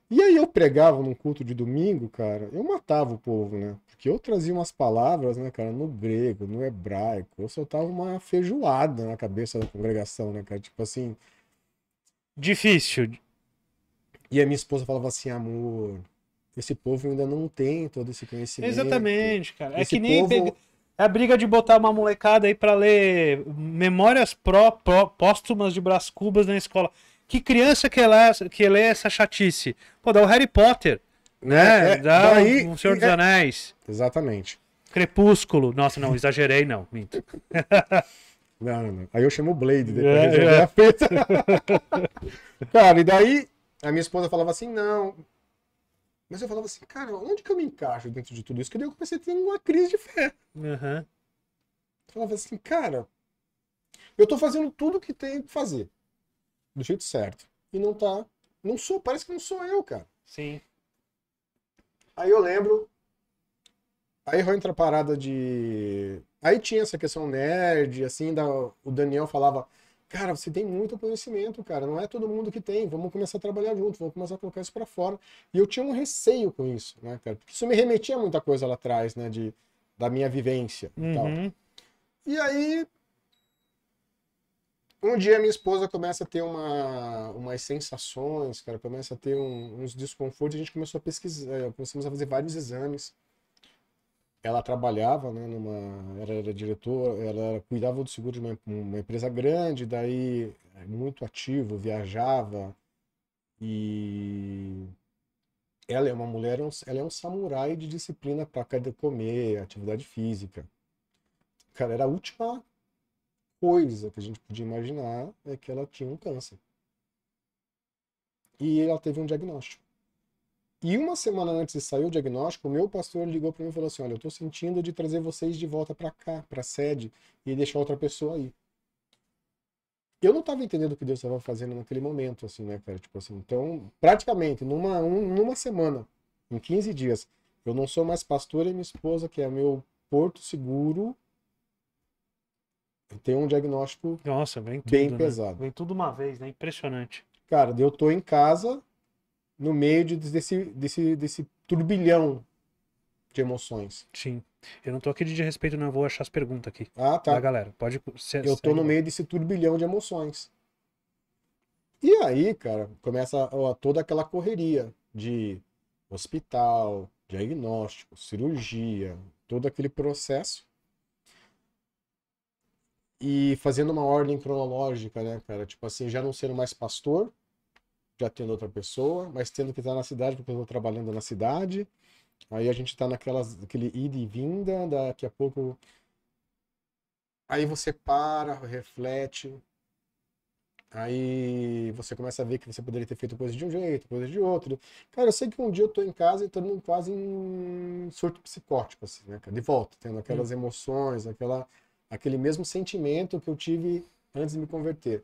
E aí eu pregava num culto de domingo, cara, eu matava o povo, né? Porque eu trazia umas palavras, né, cara, no grego, no hebraico. Eu soltava uma feijoada na cabeça da congregação, né, cara? Tipo assim. Difícil. E a minha esposa falava assim, amor, esse povo ainda não tem todo esse conhecimento. Exatamente, cara. É esse é que nem povo... pega... é a briga de botar uma molecada aí para ler memórias pró, pró, póstumas de Brás Cubas na escola. Que criança que ela que lê essa chatice? Pô, dá o Harry Potter, né? É, é dá daí, o Senhor dos é... Anéis. Exatamente. Crepúsculo. Nossa, não, exagerei, não. Minto. não, não, Aí eu chamo o Blade depois é, de né? é. a cara, e daí a minha esposa falava assim, não. Mas eu falava assim, cara, onde que eu me encaixo dentro de tudo isso? Que daí eu comecei a ter uma crise de fé. Uhum. Eu falava assim, cara, eu tô fazendo tudo que tem que fazer do jeito certo. E não tá. Não sou, parece que não sou eu, cara. Sim. Aí eu lembro. Aí eu entra a parada de. Aí tinha essa questão nerd, assim, da... o Daniel falava. Cara, você tem muito conhecimento, cara. Não é todo mundo que tem. Vamos começar a trabalhar junto, vamos começar a colocar isso para fora. E eu tinha um receio com isso, né, cara? Porque isso me remetia a muita coisa lá atrás, né, de da minha vivência uhum. e tal. E aí um dia minha esposa começa a ter uma, umas sensações, cara, começa a ter um, uns desconfortos. A gente começou a pesquisar, eh, começamos a fazer vários exames. Ela trabalhava, né, numa, ela era diretora, ela cuidava do seguro de uma, uma empresa grande, daí eh, muito ativo, viajava e ela é uma mulher, é ela é um samurai de disciplina para comer, atividade física. Cara, era a última coisa que a gente podia imaginar é que ela tinha um câncer. E ela teve um diagnóstico. E uma semana antes de sair o diagnóstico, o meu pastor ligou para mim e falou assim: Olha, eu estou sentindo de trazer vocês de volta para cá, para a sede, e deixar outra pessoa aí. Eu não estava entendendo o que Deus estava fazendo naquele momento, assim, né, cara? Tipo assim, então, praticamente, numa, um, numa semana, em 15 dias, eu não sou mais pastor e minha esposa, que é meu porto seguro, tem um diagnóstico Nossa, bem, tudo, bem né? pesado. Vem tudo uma vez, né? Impressionante. Cara, eu tô em casa, no meio de, desse, desse, desse turbilhão de emoções. Sim. Eu não tô aqui de respeito, não. Eu vou achar as perguntas aqui. Ah, tá. galera. Pode ser. Eu tô no meio desse turbilhão de emoções. E aí, cara, começa ó, toda aquela correria de hospital, diagnóstico, cirurgia, todo aquele processo e fazendo uma ordem cronológica, né, cara? Tipo assim, já não sendo mais pastor, já tendo outra pessoa, mas tendo que estar na cidade, porque eu estou trabalhando na cidade. Aí a gente está naquele ida e vinda, daqui a pouco. Aí você para, reflete. Aí você começa a ver que você poderia ter feito coisa de um jeito, coisa de outro. Cara, eu sei que um dia eu estou em casa e estou quase em surto psicótico, assim, né, cara? De volta, tendo aquelas hum. emoções, aquela aquele mesmo sentimento que eu tive antes de me converter.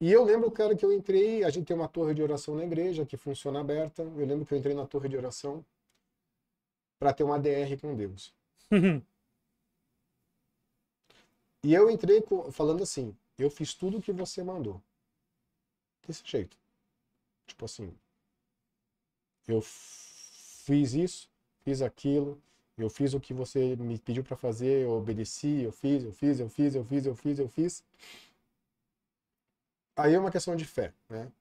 E eu lembro, cara, que eu entrei, a gente tem uma torre de oração na igreja que funciona aberta. Eu lembro que eu entrei na torre de oração para ter uma DR com Deus. e eu entrei falando assim: eu fiz tudo o que você mandou. Desse jeito. Tipo assim, eu fiz isso, fiz aquilo, eu fiz o que você me pediu para fazer, eu obedeci, eu fiz, eu fiz, eu fiz, eu fiz, eu fiz, eu fiz. Aí é uma questão de fé, né?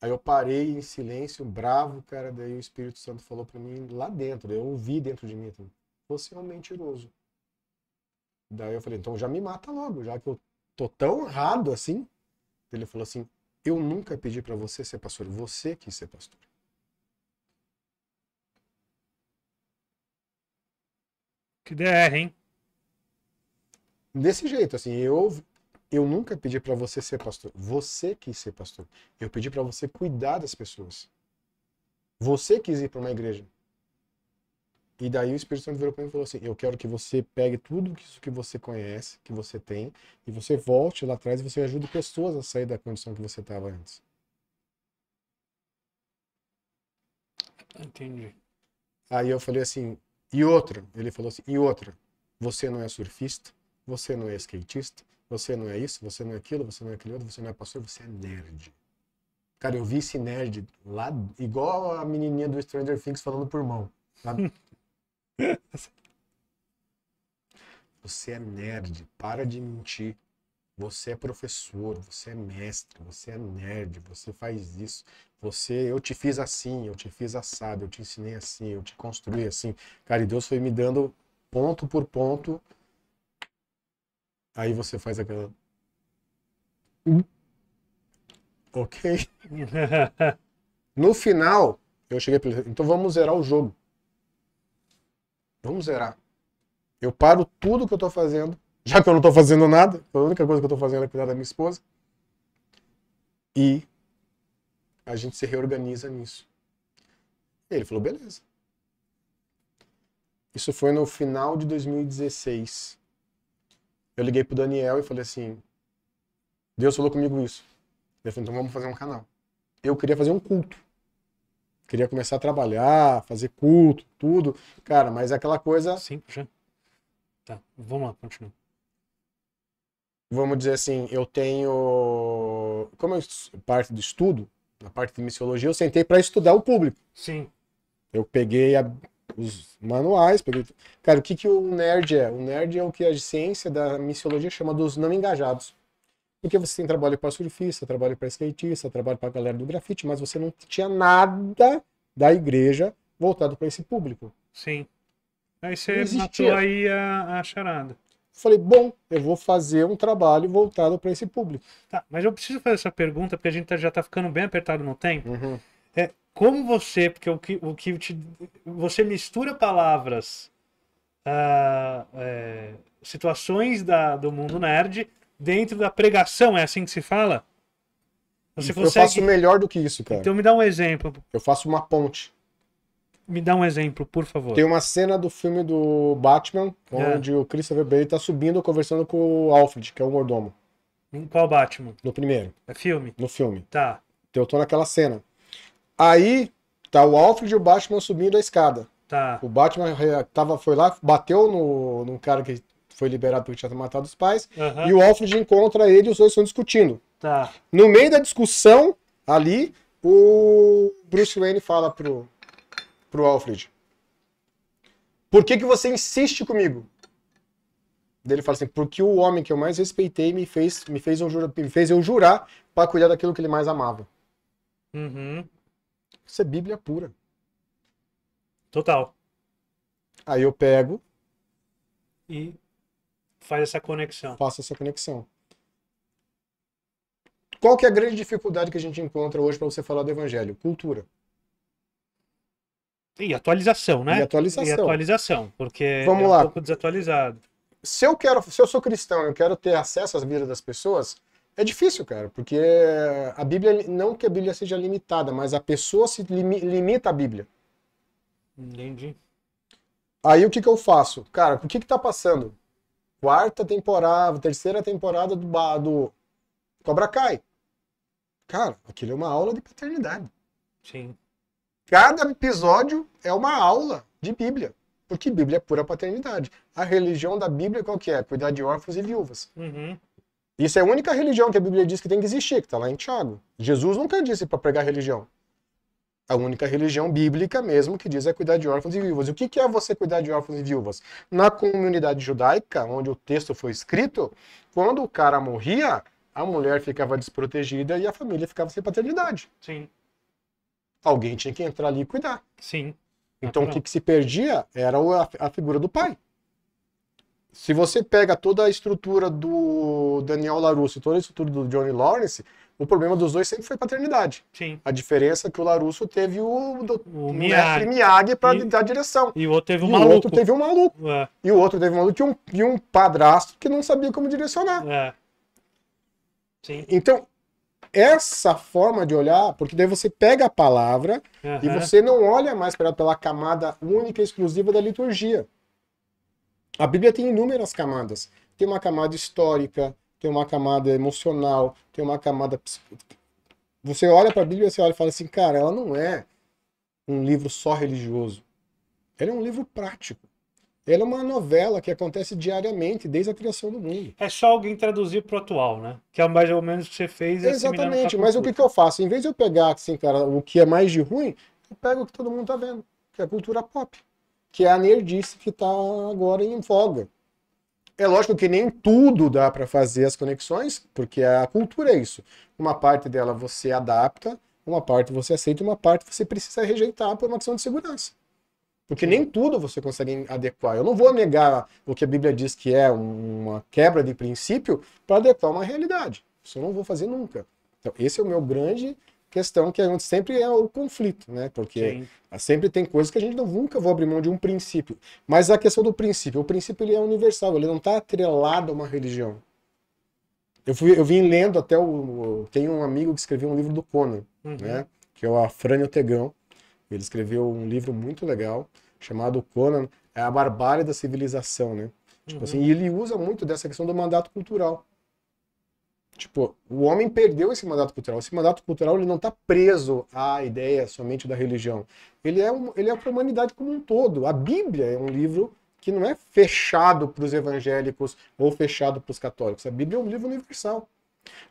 Aí eu parei em silêncio, bravo, cara. Daí o Espírito Santo falou para mim lá dentro, eu ouvi dentro de mim: assim, Você é um mentiroso. Daí eu falei: Então já me mata logo, já que eu tô tão errado assim. Ele falou assim: Eu nunca pedi para você ser pastor, você quis ser pastor. Que DR, hein? Desse jeito, assim, eu eu nunca pedi para você ser pastor. Você quis ser pastor. Eu pedi para você cuidar das pessoas. Você quis ir para uma igreja. E daí o Espírito Santo virou para mim e falou assim: Eu quero que você pegue tudo isso que você conhece, que você tem, e você volte lá atrás e você ajude pessoas a sair da condição que você estava antes. Entendi. Aí eu falei assim: e outra, ele falou assim, e outra, você não é surfista, você não é skatista, você não é isso, você não é aquilo, você não é aquele outro, você não é pastor, você é nerd. Cara, eu vi esse nerd lá, igual a menininha do Stranger Things falando por mão, sabe? você é nerd, para de mentir, você é professor, você é mestre, você é nerd, você faz isso. Você, eu te fiz assim, eu te fiz assado, eu te ensinei assim, eu te construí assim. Cara, e Deus foi me dando ponto por ponto. Aí você faz aquela. Hum? Ok. No final, eu cheguei pra ele, então vamos zerar o jogo. Vamos zerar. Eu paro tudo que eu tô fazendo já que eu não estou fazendo nada, a única coisa que eu estou fazendo é cuidar da minha esposa. E a gente se reorganiza nisso. E ele falou, beleza. Isso foi no final de 2016. Eu liguei pro Daniel e falei assim: Deus falou comigo isso. Ele falou: então vamos fazer um canal. Eu queria fazer um culto. Queria começar a trabalhar, fazer culto, tudo. Cara, mas é aquela coisa. Sim, já. Tá, vamos lá, continua vamos dizer assim, eu tenho. Como eu parte do estudo, na parte de missiologia, eu sentei para estudar o público. Sim. Eu peguei a, os manuais. Peguei... Cara, o que, que o nerd é? O nerd é o que a ciência da missiologia chama dos não engajados. Porque você tem trabalho para surfista, trabalho para skatista, trabalho para a galera do grafite, mas você não tinha nada da igreja voltado para esse público. Sim. Aí você matou aí a, a charada. Falei, bom, eu vou fazer um trabalho voltado para esse público. Tá, mas eu preciso fazer essa pergunta, porque a gente tá, já está ficando bem apertado no tempo. Uhum. É, como você, porque o que, o que te, você mistura palavras, uh, é, situações da, do mundo nerd dentro da pregação, é assim que se fala? Você consegue... Eu faço melhor do que isso, cara. Então me dá um exemplo. Eu faço uma ponte. Me dá um exemplo, por favor. Tem uma cena do filme do Batman, é. onde é. o Christopher Bale tá subindo conversando com o Alfred, que é o mordomo. Em qual Batman? No primeiro. É filme? No filme. Tá. Então eu tô naquela cena. Aí tá o Alfred e o Batman subindo a escada. Tá. O Batman tava, foi lá, bateu no, num cara que foi liberado porque tinha matado os pais. Uhum. E o Alfred encontra ele e os dois estão discutindo. Tá. No meio da discussão, ali, o Bruce Wayne fala pro pro Alfred. Por que, que você insiste comigo? Ele fala assim, porque o homem que eu mais respeitei me fez, me fez, um jura, me fez eu jurar para cuidar daquilo que ele mais amava. Uhum. Isso é Bíblia pura. Total. Aí eu pego. E faz essa conexão. Faço essa conexão. Qual que é a grande dificuldade que a gente encontra hoje para você falar do evangelho? Cultura. E atualização, né? E atualização. E atualização, porque Vamos é um pouco desatualizado. Se eu quero, se eu sou cristão, eu quero ter acesso às vidas das pessoas, é difícil, cara, porque a Bíblia, não que a Bíblia seja limitada, mas a pessoa se limi, limita à Bíblia. Entendi. Aí o que que eu faço? Cara, o que que tá passando? Quarta temporada, terceira temporada do, do Cobra Kai. Cara, aquilo é uma aula de paternidade. Sim. Cada episódio é uma aula de Bíblia. Porque Bíblia é pura paternidade. A religião da Bíblia qual que é? Cuidar de órfãos e viúvas. Uhum. Isso é a única religião que a Bíblia diz que tem que existir, que está lá em Tiago. Jesus nunca disse para pregar religião. A única religião bíblica mesmo que diz é cuidar de órfãos e viúvas. E o que, que é você cuidar de órfãos e viúvas? Na comunidade judaica, onde o texto foi escrito, quando o cara morria, a mulher ficava desprotegida e a família ficava sem paternidade. Sim alguém tinha que entrar ali e cuidar. Sim. Então, o que, que, se perdia era a, a figura do pai. Se você pega toda a estrutura do Daniel LaRusso e toda a estrutura do Johnny Lawrence, o problema dos dois sempre foi paternidade. Sim. A diferença é que o Larusso teve o, do, o Miyagi para dar direção. E o outro teve um e O outro teve um maluco. É. E o outro teve um maluco e um, e um padrasto que não sabia como direcionar. É. Sim. Então, essa forma de olhar, porque daí você pega a palavra uhum. e você não olha mais pela, pela camada única e exclusiva da liturgia. A Bíblia tem inúmeras camadas. Tem uma camada histórica, tem uma camada emocional, tem uma camada. Você olha para a Bíblia você olha e fala assim, cara, ela não é um livro só religioso. Ela é um livro prático. Ela é uma novela que acontece diariamente, desde a criação do mundo. É só alguém traduzir para o atual, né? Que é mais ou menos o que você fez. exatamente, mas o que, que, eu faço? Em vez de eu pegar assim, cara, o que é mais de ruim, eu pego o que todo mundo está vendo, que é a cultura pop, que é a nerdice que está agora em voga. É lógico que nem tudo dá para fazer as conexões, porque a cultura é isso. Uma parte dela você adapta, uma parte você aceita, uma parte você precisa rejeitar por uma questão de segurança. Porque nem tudo você consegue adequar. Eu não vou negar o que a Bíblia diz que é uma quebra de princípio para adequar uma realidade. Isso eu não vou fazer nunca. Então, esse é o meu grande questão que a é gente sempre é o conflito, né? Porque Sim. Ah, sempre tem coisas que a gente não, nunca vai abrir mão de um princípio. Mas a questão do princípio, o princípio ele é universal, ele não está atrelado a uma religião. Eu, fui, eu vim lendo até o. Tem um amigo que escreveu um livro do Conan, uhum. né? Que é o Afrânio Tegão. Ele escreveu um livro muito legal chamado Conan, é a barbárie da civilização, né? Tipo assim, uhum. assim, e ele usa muito dessa questão do mandato cultural. Tipo, o homem perdeu esse mandato cultural. Esse mandato cultural ele não está preso à ideia somente da religião. Ele é, um, ele é para a humanidade como um todo. A Bíblia é um livro que não é fechado para os evangélicos ou fechado para os católicos. A Bíblia é um livro universal.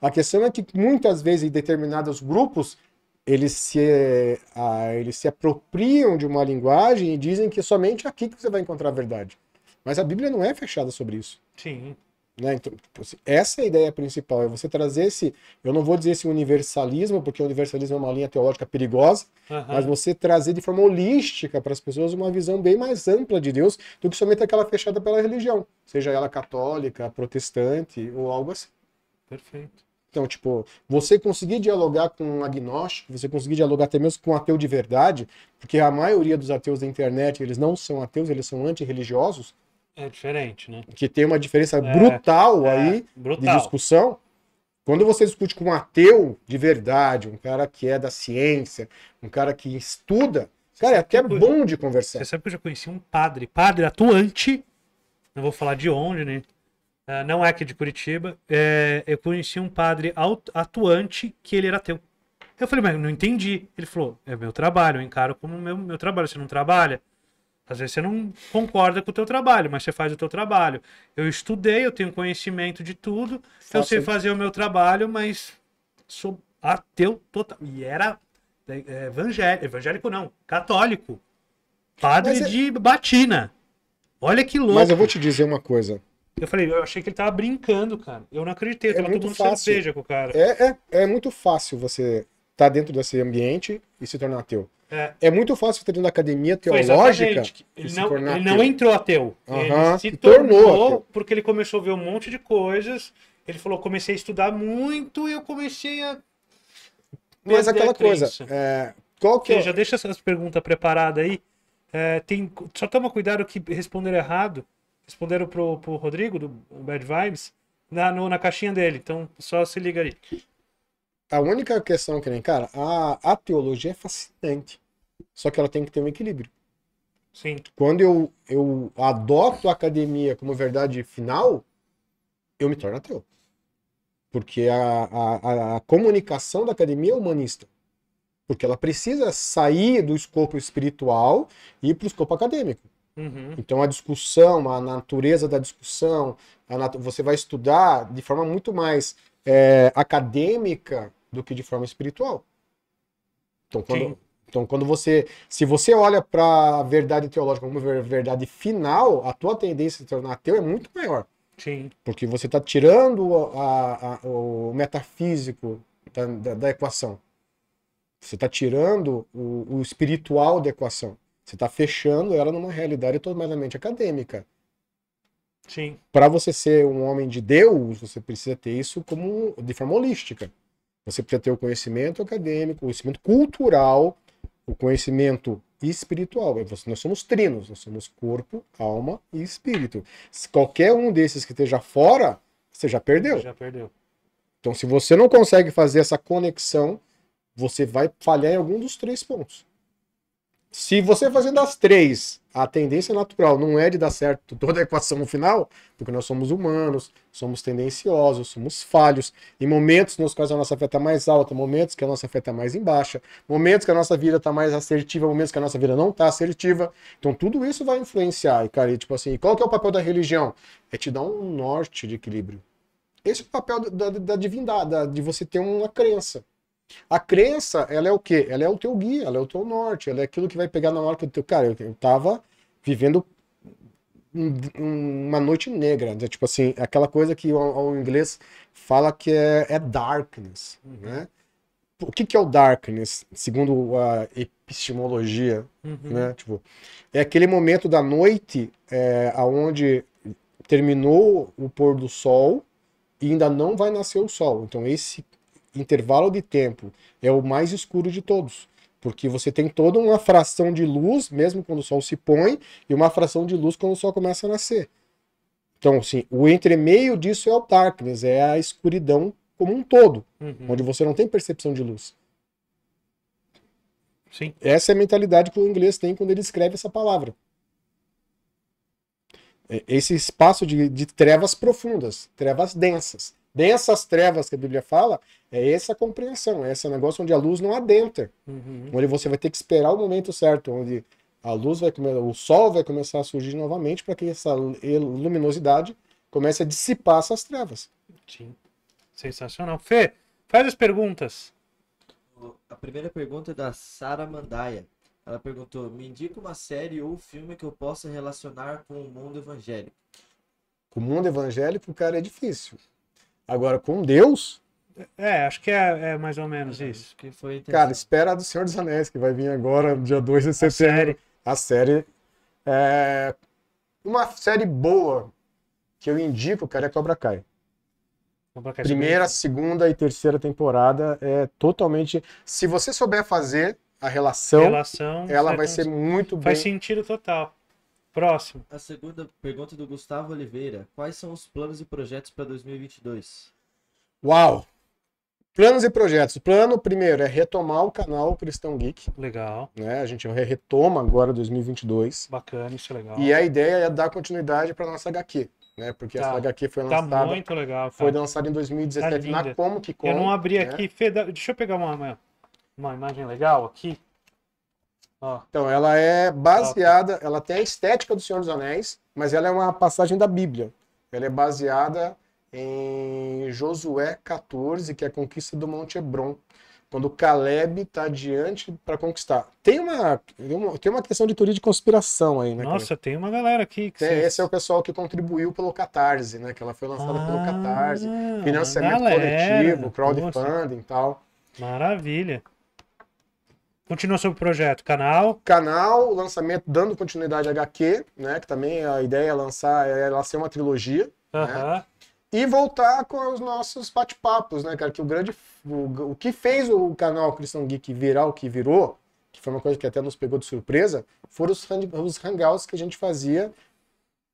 A questão é que muitas vezes em determinados grupos eles se, ah, eles se apropriam de uma linguagem e dizem que é somente aqui que você vai encontrar a verdade. Mas a Bíblia não é fechada sobre isso. Sim. Né? Então, tipo assim, essa é a ideia principal, é você trazer esse, eu não vou dizer esse universalismo, porque o universalismo é uma linha teológica perigosa, uhum. mas você trazer de forma holística para as pessoas uma visão bem mais ampla de Deus do que somente aquela fechada pela religião, seja ela católica, protestante ou algo assim. Perfeito. Então, tipo, você conseguir dialogar com um agnóstico, você conseguir dialogar até mesmo com um ateu de verdade, porque a maioria dos ateus da internet, eles não são ateus, eles são antirreligiosos. É diferente, né? Que tem uma diferença é, brutal é, aí brutal. de discussão. Quando você discute com um ateu de verdade, um cara que é da ciência, um cara que estuda, você cara, é até podia, bom de conversar. Você sabe que eu já conheci um padre, padre atuante, não vou falar de onde, né? Uh, não é aqui de Curitiba. É, eu conheci um padre atuante que ele era ateu. Eu falei, mas não entendi. Ele falou, é meu trabalho, eu encaro como meu, meu trabalho. Você não trabalha? Às vezes você não concorda com o teu trabalho, mas você faz o teu trabalho. Eu estudei, eu tenho conhecimento de tudo, Fácil. eu sei fazer o meu trabalho, mas sou ateu total. E era é, é, evangélico, evangélico não, católico. Padre é... de batina. Olha que louco. Mas eu vou te dizer uma coisa. Eu falei, eu achei que ele tava brincando, cara. Eu não acreditei, eu é muito fácil. cerveja com o cara. É, é, é muito fácil você estar tá dentro desse ambiente e se tornar ateu. É. é muito fácil estar dentro da academia teológica. Ele não, ele ateu. não entrou ateu. Uhum. Ele se tornou, tornou porque ele começou a ver um monte de coisas. Ele falou, comecei a estudar muito e eu comecei a. Mas aquela coisa. É, qual que é? Já é... deixa essas perguntas preparadas aí. É, tem, só toma cuidado que responder errado responderam pro, pro Rodrigo, do Bad Vibes, na, no, na caixinha dele. Então, só se liga aí. A única questão que nem, cara, a, a teologia é fascinante. Só que ela tem que ter um equilíbrio. Sim. Quando eu, eu adoto a academia como verdade final, eu me torno ateu. Porque a, a, a comunicação da academia é humanista. Porque ela precisa sair do escopo espiritual e ir para o escopo acadêmico. Uhum. Então a discussão, a natureza da discussão, nat você vai estudar de forma muito mais é, acadêmica do que de forma espiritual. Então quando, então, quando você. Se você olha para a verdade teológica como verdade final, a tua tendência de se tornar ateu é muito maior. Sim. Porque você está tirando a, a, o metafísico da, da, da equação. Você está tirando o, o espiritual da equação. Você está fechando ela numa realidade totalmente acadêmica. Sim. Para você ser um homem de Deus, você precisa ter isso como de forma holística. Você precisa ter o conhecimento acadêmico, o conhecimento cultural, o conhecimento espiritual. Nós somos trinos, nós somos corpo, alma e espírito. Se qualquer um desses que esteja fora, você já perdeu. Já perdeu. Então, se você não consegue fazer essa conexão, você vai falhar em algum dos três pontos. Se você fazendo as três, a tendência natural não é de dar certo toda a equação no final, porque nós somos humanos, somos tendenciosos, somos falhos. Em momentos nos quais a nossa fé está mais alta, momentos que a nossa fé está mais embaixa momentos que a nossa vida está mais assertiva, momentos que a nossa vida não está assertiva. Então tudo isso vai influenciar. E, cara, e, tipo assim, qual que é o papel da religião? É te dar um norte de equilíbrio. Esse é o papel da, da, da divindade, da, de você ter uma crença. A crença, ela é o quê? Ela é o teu guia, ela é o teu norte, ela é aquilo que vai pegar na hora que o teu. Cara, eu tava vivendo um, um, uma noite negra, né? tipo assim, aquela coisa que o, o inglês fala que é, é darkness, uhum. né? O que, que é o darkness, segundo a epistemologia, uhum. né? Tipo, é aquele momento da noite é, aonde terminou o pôr do sol e ainda não vai nascer o sol. Então esse intervalo de tempo é o mais escuro de todos. Porque você tem toda uma fração de luz, mesmo quando o sol se põe, e uma fração de luz quando o sol começa a nascer. Então, assim, o entremeio disso é o darkness, é a escuridão como um todo, uhum. onde você não tem percepção de luz. Sim. Essa é a mentalidade que o inglês tem quando ele escreve essa palavra. É, esse espaço de, de trevas profundas, trevas densas dessas trevas que a Bíblia fala, é essa compreensão, é esse negócio onde a luz não adentra, uhum. onde você vai ter que esperar o momento certo, onde a luz vai começar, o sol vai começar a surgir novamente para que essa luminosidade comece a dissipar essas trevas. Sim. Sensacional. Fê, faz as perguntas. A primeira pergunta é da Sara Mandaia. Ela perguntou: me indica uma série ou filme que eu possa relacionar com o mundo evangélico. Com o mundo evangélico, cara, é difícil. Agora, com Deus. É, acho que é, é mais ou menos é, isso. Que foi Cara, espera a do Senhor dos Anéis, que vai vir agora, dia 2 de setembro. A série. É... Uma série boa que eu indico, cara, é Cobra Kai. Cobra Kai é Primeira, segunda e terceira temporada é totalmente. Se você souber fazer a relação, relação ela é vai ser muito faz bem. Faz sentido total. Próximo. A segunda pergunta é do Gustavo Oliveira. Quais são os planos e projetos para 2022? Uau! Planos e projetos. Plano, primeiro, é retomar o canal Cristão Geek. Legal. Né? A gente retoma agora 2022. Bacana, isso é legal. E a ideia é dar continuidade para nossa HQ. Né? Porque tá. essa HQ foi tá lançada. Tá muito legal. Cara. Tá. Foi lançada em 2017 tá na Como Que Como. Eu não abri né? aqui. Deixa eu pegar uma, uma imagem legal aqui. Então, ela é baseada, ela tem a estética do Senhor dos Anéis, mas ela é uma passagem da Bíblia. Ela é baseada em Josué 14, que é a conquista do Monte Hebron, quando Caleb está diante para conquistar. Tem uma, tem uma questão de teoria de conspiração aí, né? Nossa, cara? tem uma galera aqui. Que tem, Esse é o pessoal que contribuiu pelo Catarse, né? Que ela foi lançada ah, pelo Catarse, financiamento galera, coletivo, crowdfunding e tal. Maravilha. Continua sobre o projeto, canal. Canal, lançamento dando continuidade HQ, né? Que também a ideia é lançar, é ela ser uma trilogia. Uh -huh. né? E voltar com os nossos bate-papos, né, cara? Que o grande. O, o que fez o canal Cristão Geek virar o que virou, que foi uma coisa que até nos pegou de surpresa, foram os, hang, os hangouts que a gente fazia.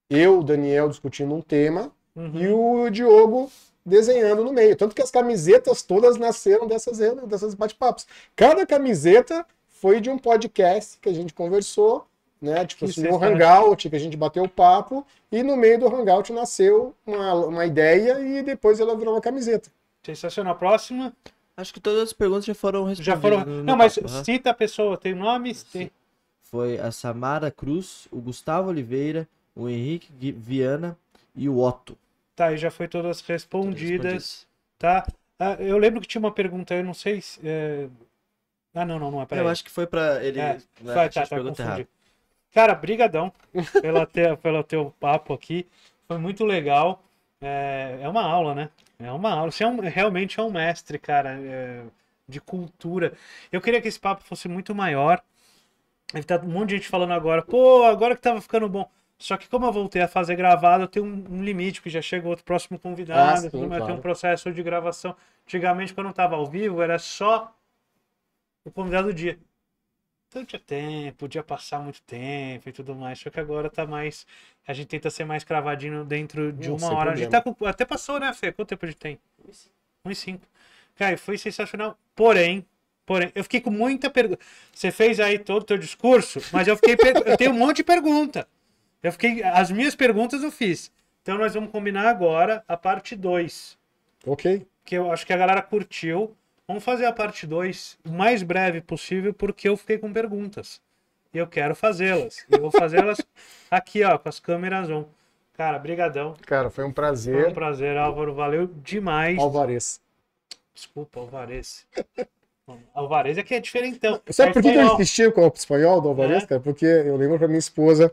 Eu, Daniel, discutindo um tema, uhum. e o Diogo desenhando no meio. Tanto que as camisetas todas nasceram dessas, dessas bate-papos. Cada camiseta foi de um podcast que a gente conversou, né? Tipo assim, um hangout que a gente bateu o papo, e no meio do hangout nasceu uma, uma ideia e depois ela virou uma camiseta. Sensacional. Próxima. Acho que todas as perguntas já foram respondidas. Já foram. Não, mas papo, né? cita a pessoa, tem nome? Tem... Foi a Samara Cruz, o Gustavo Oliveira, o Henrique Viana e o Otto. Tá, aí já foi todas respondidas. Tá? Ah, eu lembro que tinha uma pergunta, eu não sei se. É... Ah, não, não, não é pra Eu aí. acho que foi pra ele. É. Né, tá, tá, tá, tá Cara, brigadão pela te, pelo teu papo aqui. Foi muito legal. É, é uma aula, né? É uma aula. Você é um, realmente é um mestre, cara, é, de cultura. Eu queria que esse papo fosse muito maior. Tá um monte de gente falando agora, pô, agora que tava ficando bom. Só que como eu voltei a fazer gravado, eu tenho um, um limite, que já chega o outro próximo convidado, ah, sim, claro. tem um processo de gravação. Antigamente, quando eu estava ao vivo, era só o convidado do dia. Então tinha tempo, podia passar muito tempo e tudo mais. Só que agora tá mais. A gente tenta ser mais cravadinho dentro de não, uma hora. Problema. A gente tá com... Até passou, né, Fê? Quanto tempo a gente tem? e cinco. Cara, foi sensacional. Porém, Porém, eu fiquei com muita pergunta. Você fez aí todo o teu discurso, mas eu fiquei per... eu tenho um monte de pergunta. Eu fiquei. As minhas perguntas eu fiz. Então nós vamos combinar agora a parte 2. Ok. Que eu acho que a galera curtiu. Vamos fazer a parte 2 o mais breve possível, porque eu fiquei com perguntas. E eu quero fazê-las. Eu vou fazê-las aqui, ó, com as câmeras on. Cara, brigadão. Cara, foi um prazer. Foi um prazer, Álvaro. Valeu demais. Alvarez. Desculpa, Alvarez. Alvarez é que é diferentão. Sabe é por que, eu insisti com o espanhol do Alvarez, é? cara? Porque eu lembro pra minha esposa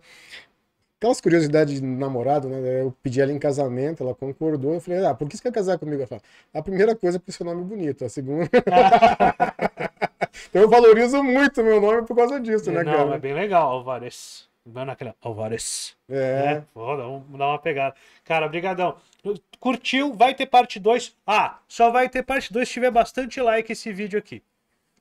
aquelas curiosidades de namorado, né? Eu pedi ela em casamento, ela concordou. Eu falei, ah, por que você quer casar comigo? Ela a primeira coisa é porque seu nome é bonito, a segunda. então eu valorizo muito meu nome por causa disso, né, Não, cara? Não, é bem legal, Alvarez. Dando naquela Alvarez. É. Né? Pô, dá, uma pegada. Cara, brigadão. Curtiu? Vai ter parte 2. Ah, só vai ter parte 2 se tiver bastante like esse vídeo aqui.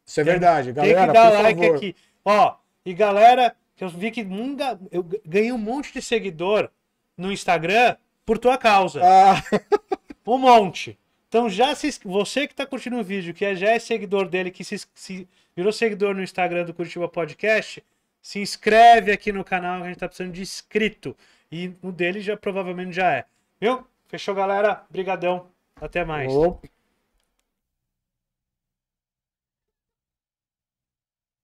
Isso é verdade, galera. Tem que dar like favor. aqui. Ó, e galera, eu vi que muita, eu ganhei um monte de seguidor no Instagram por tua causa. Ah. Um monte. Então já se, você que está curtindo o vídeo, que é, já é seguidor dele, que se, se, virou seguidor no Instagram do Curitiba Podcast, se inscreve aqui no canal que a gente está precisando de inscrito. E o dele já provavelmente já é. Viu? Fechou, galera. Brigadão. Até mais. Opa.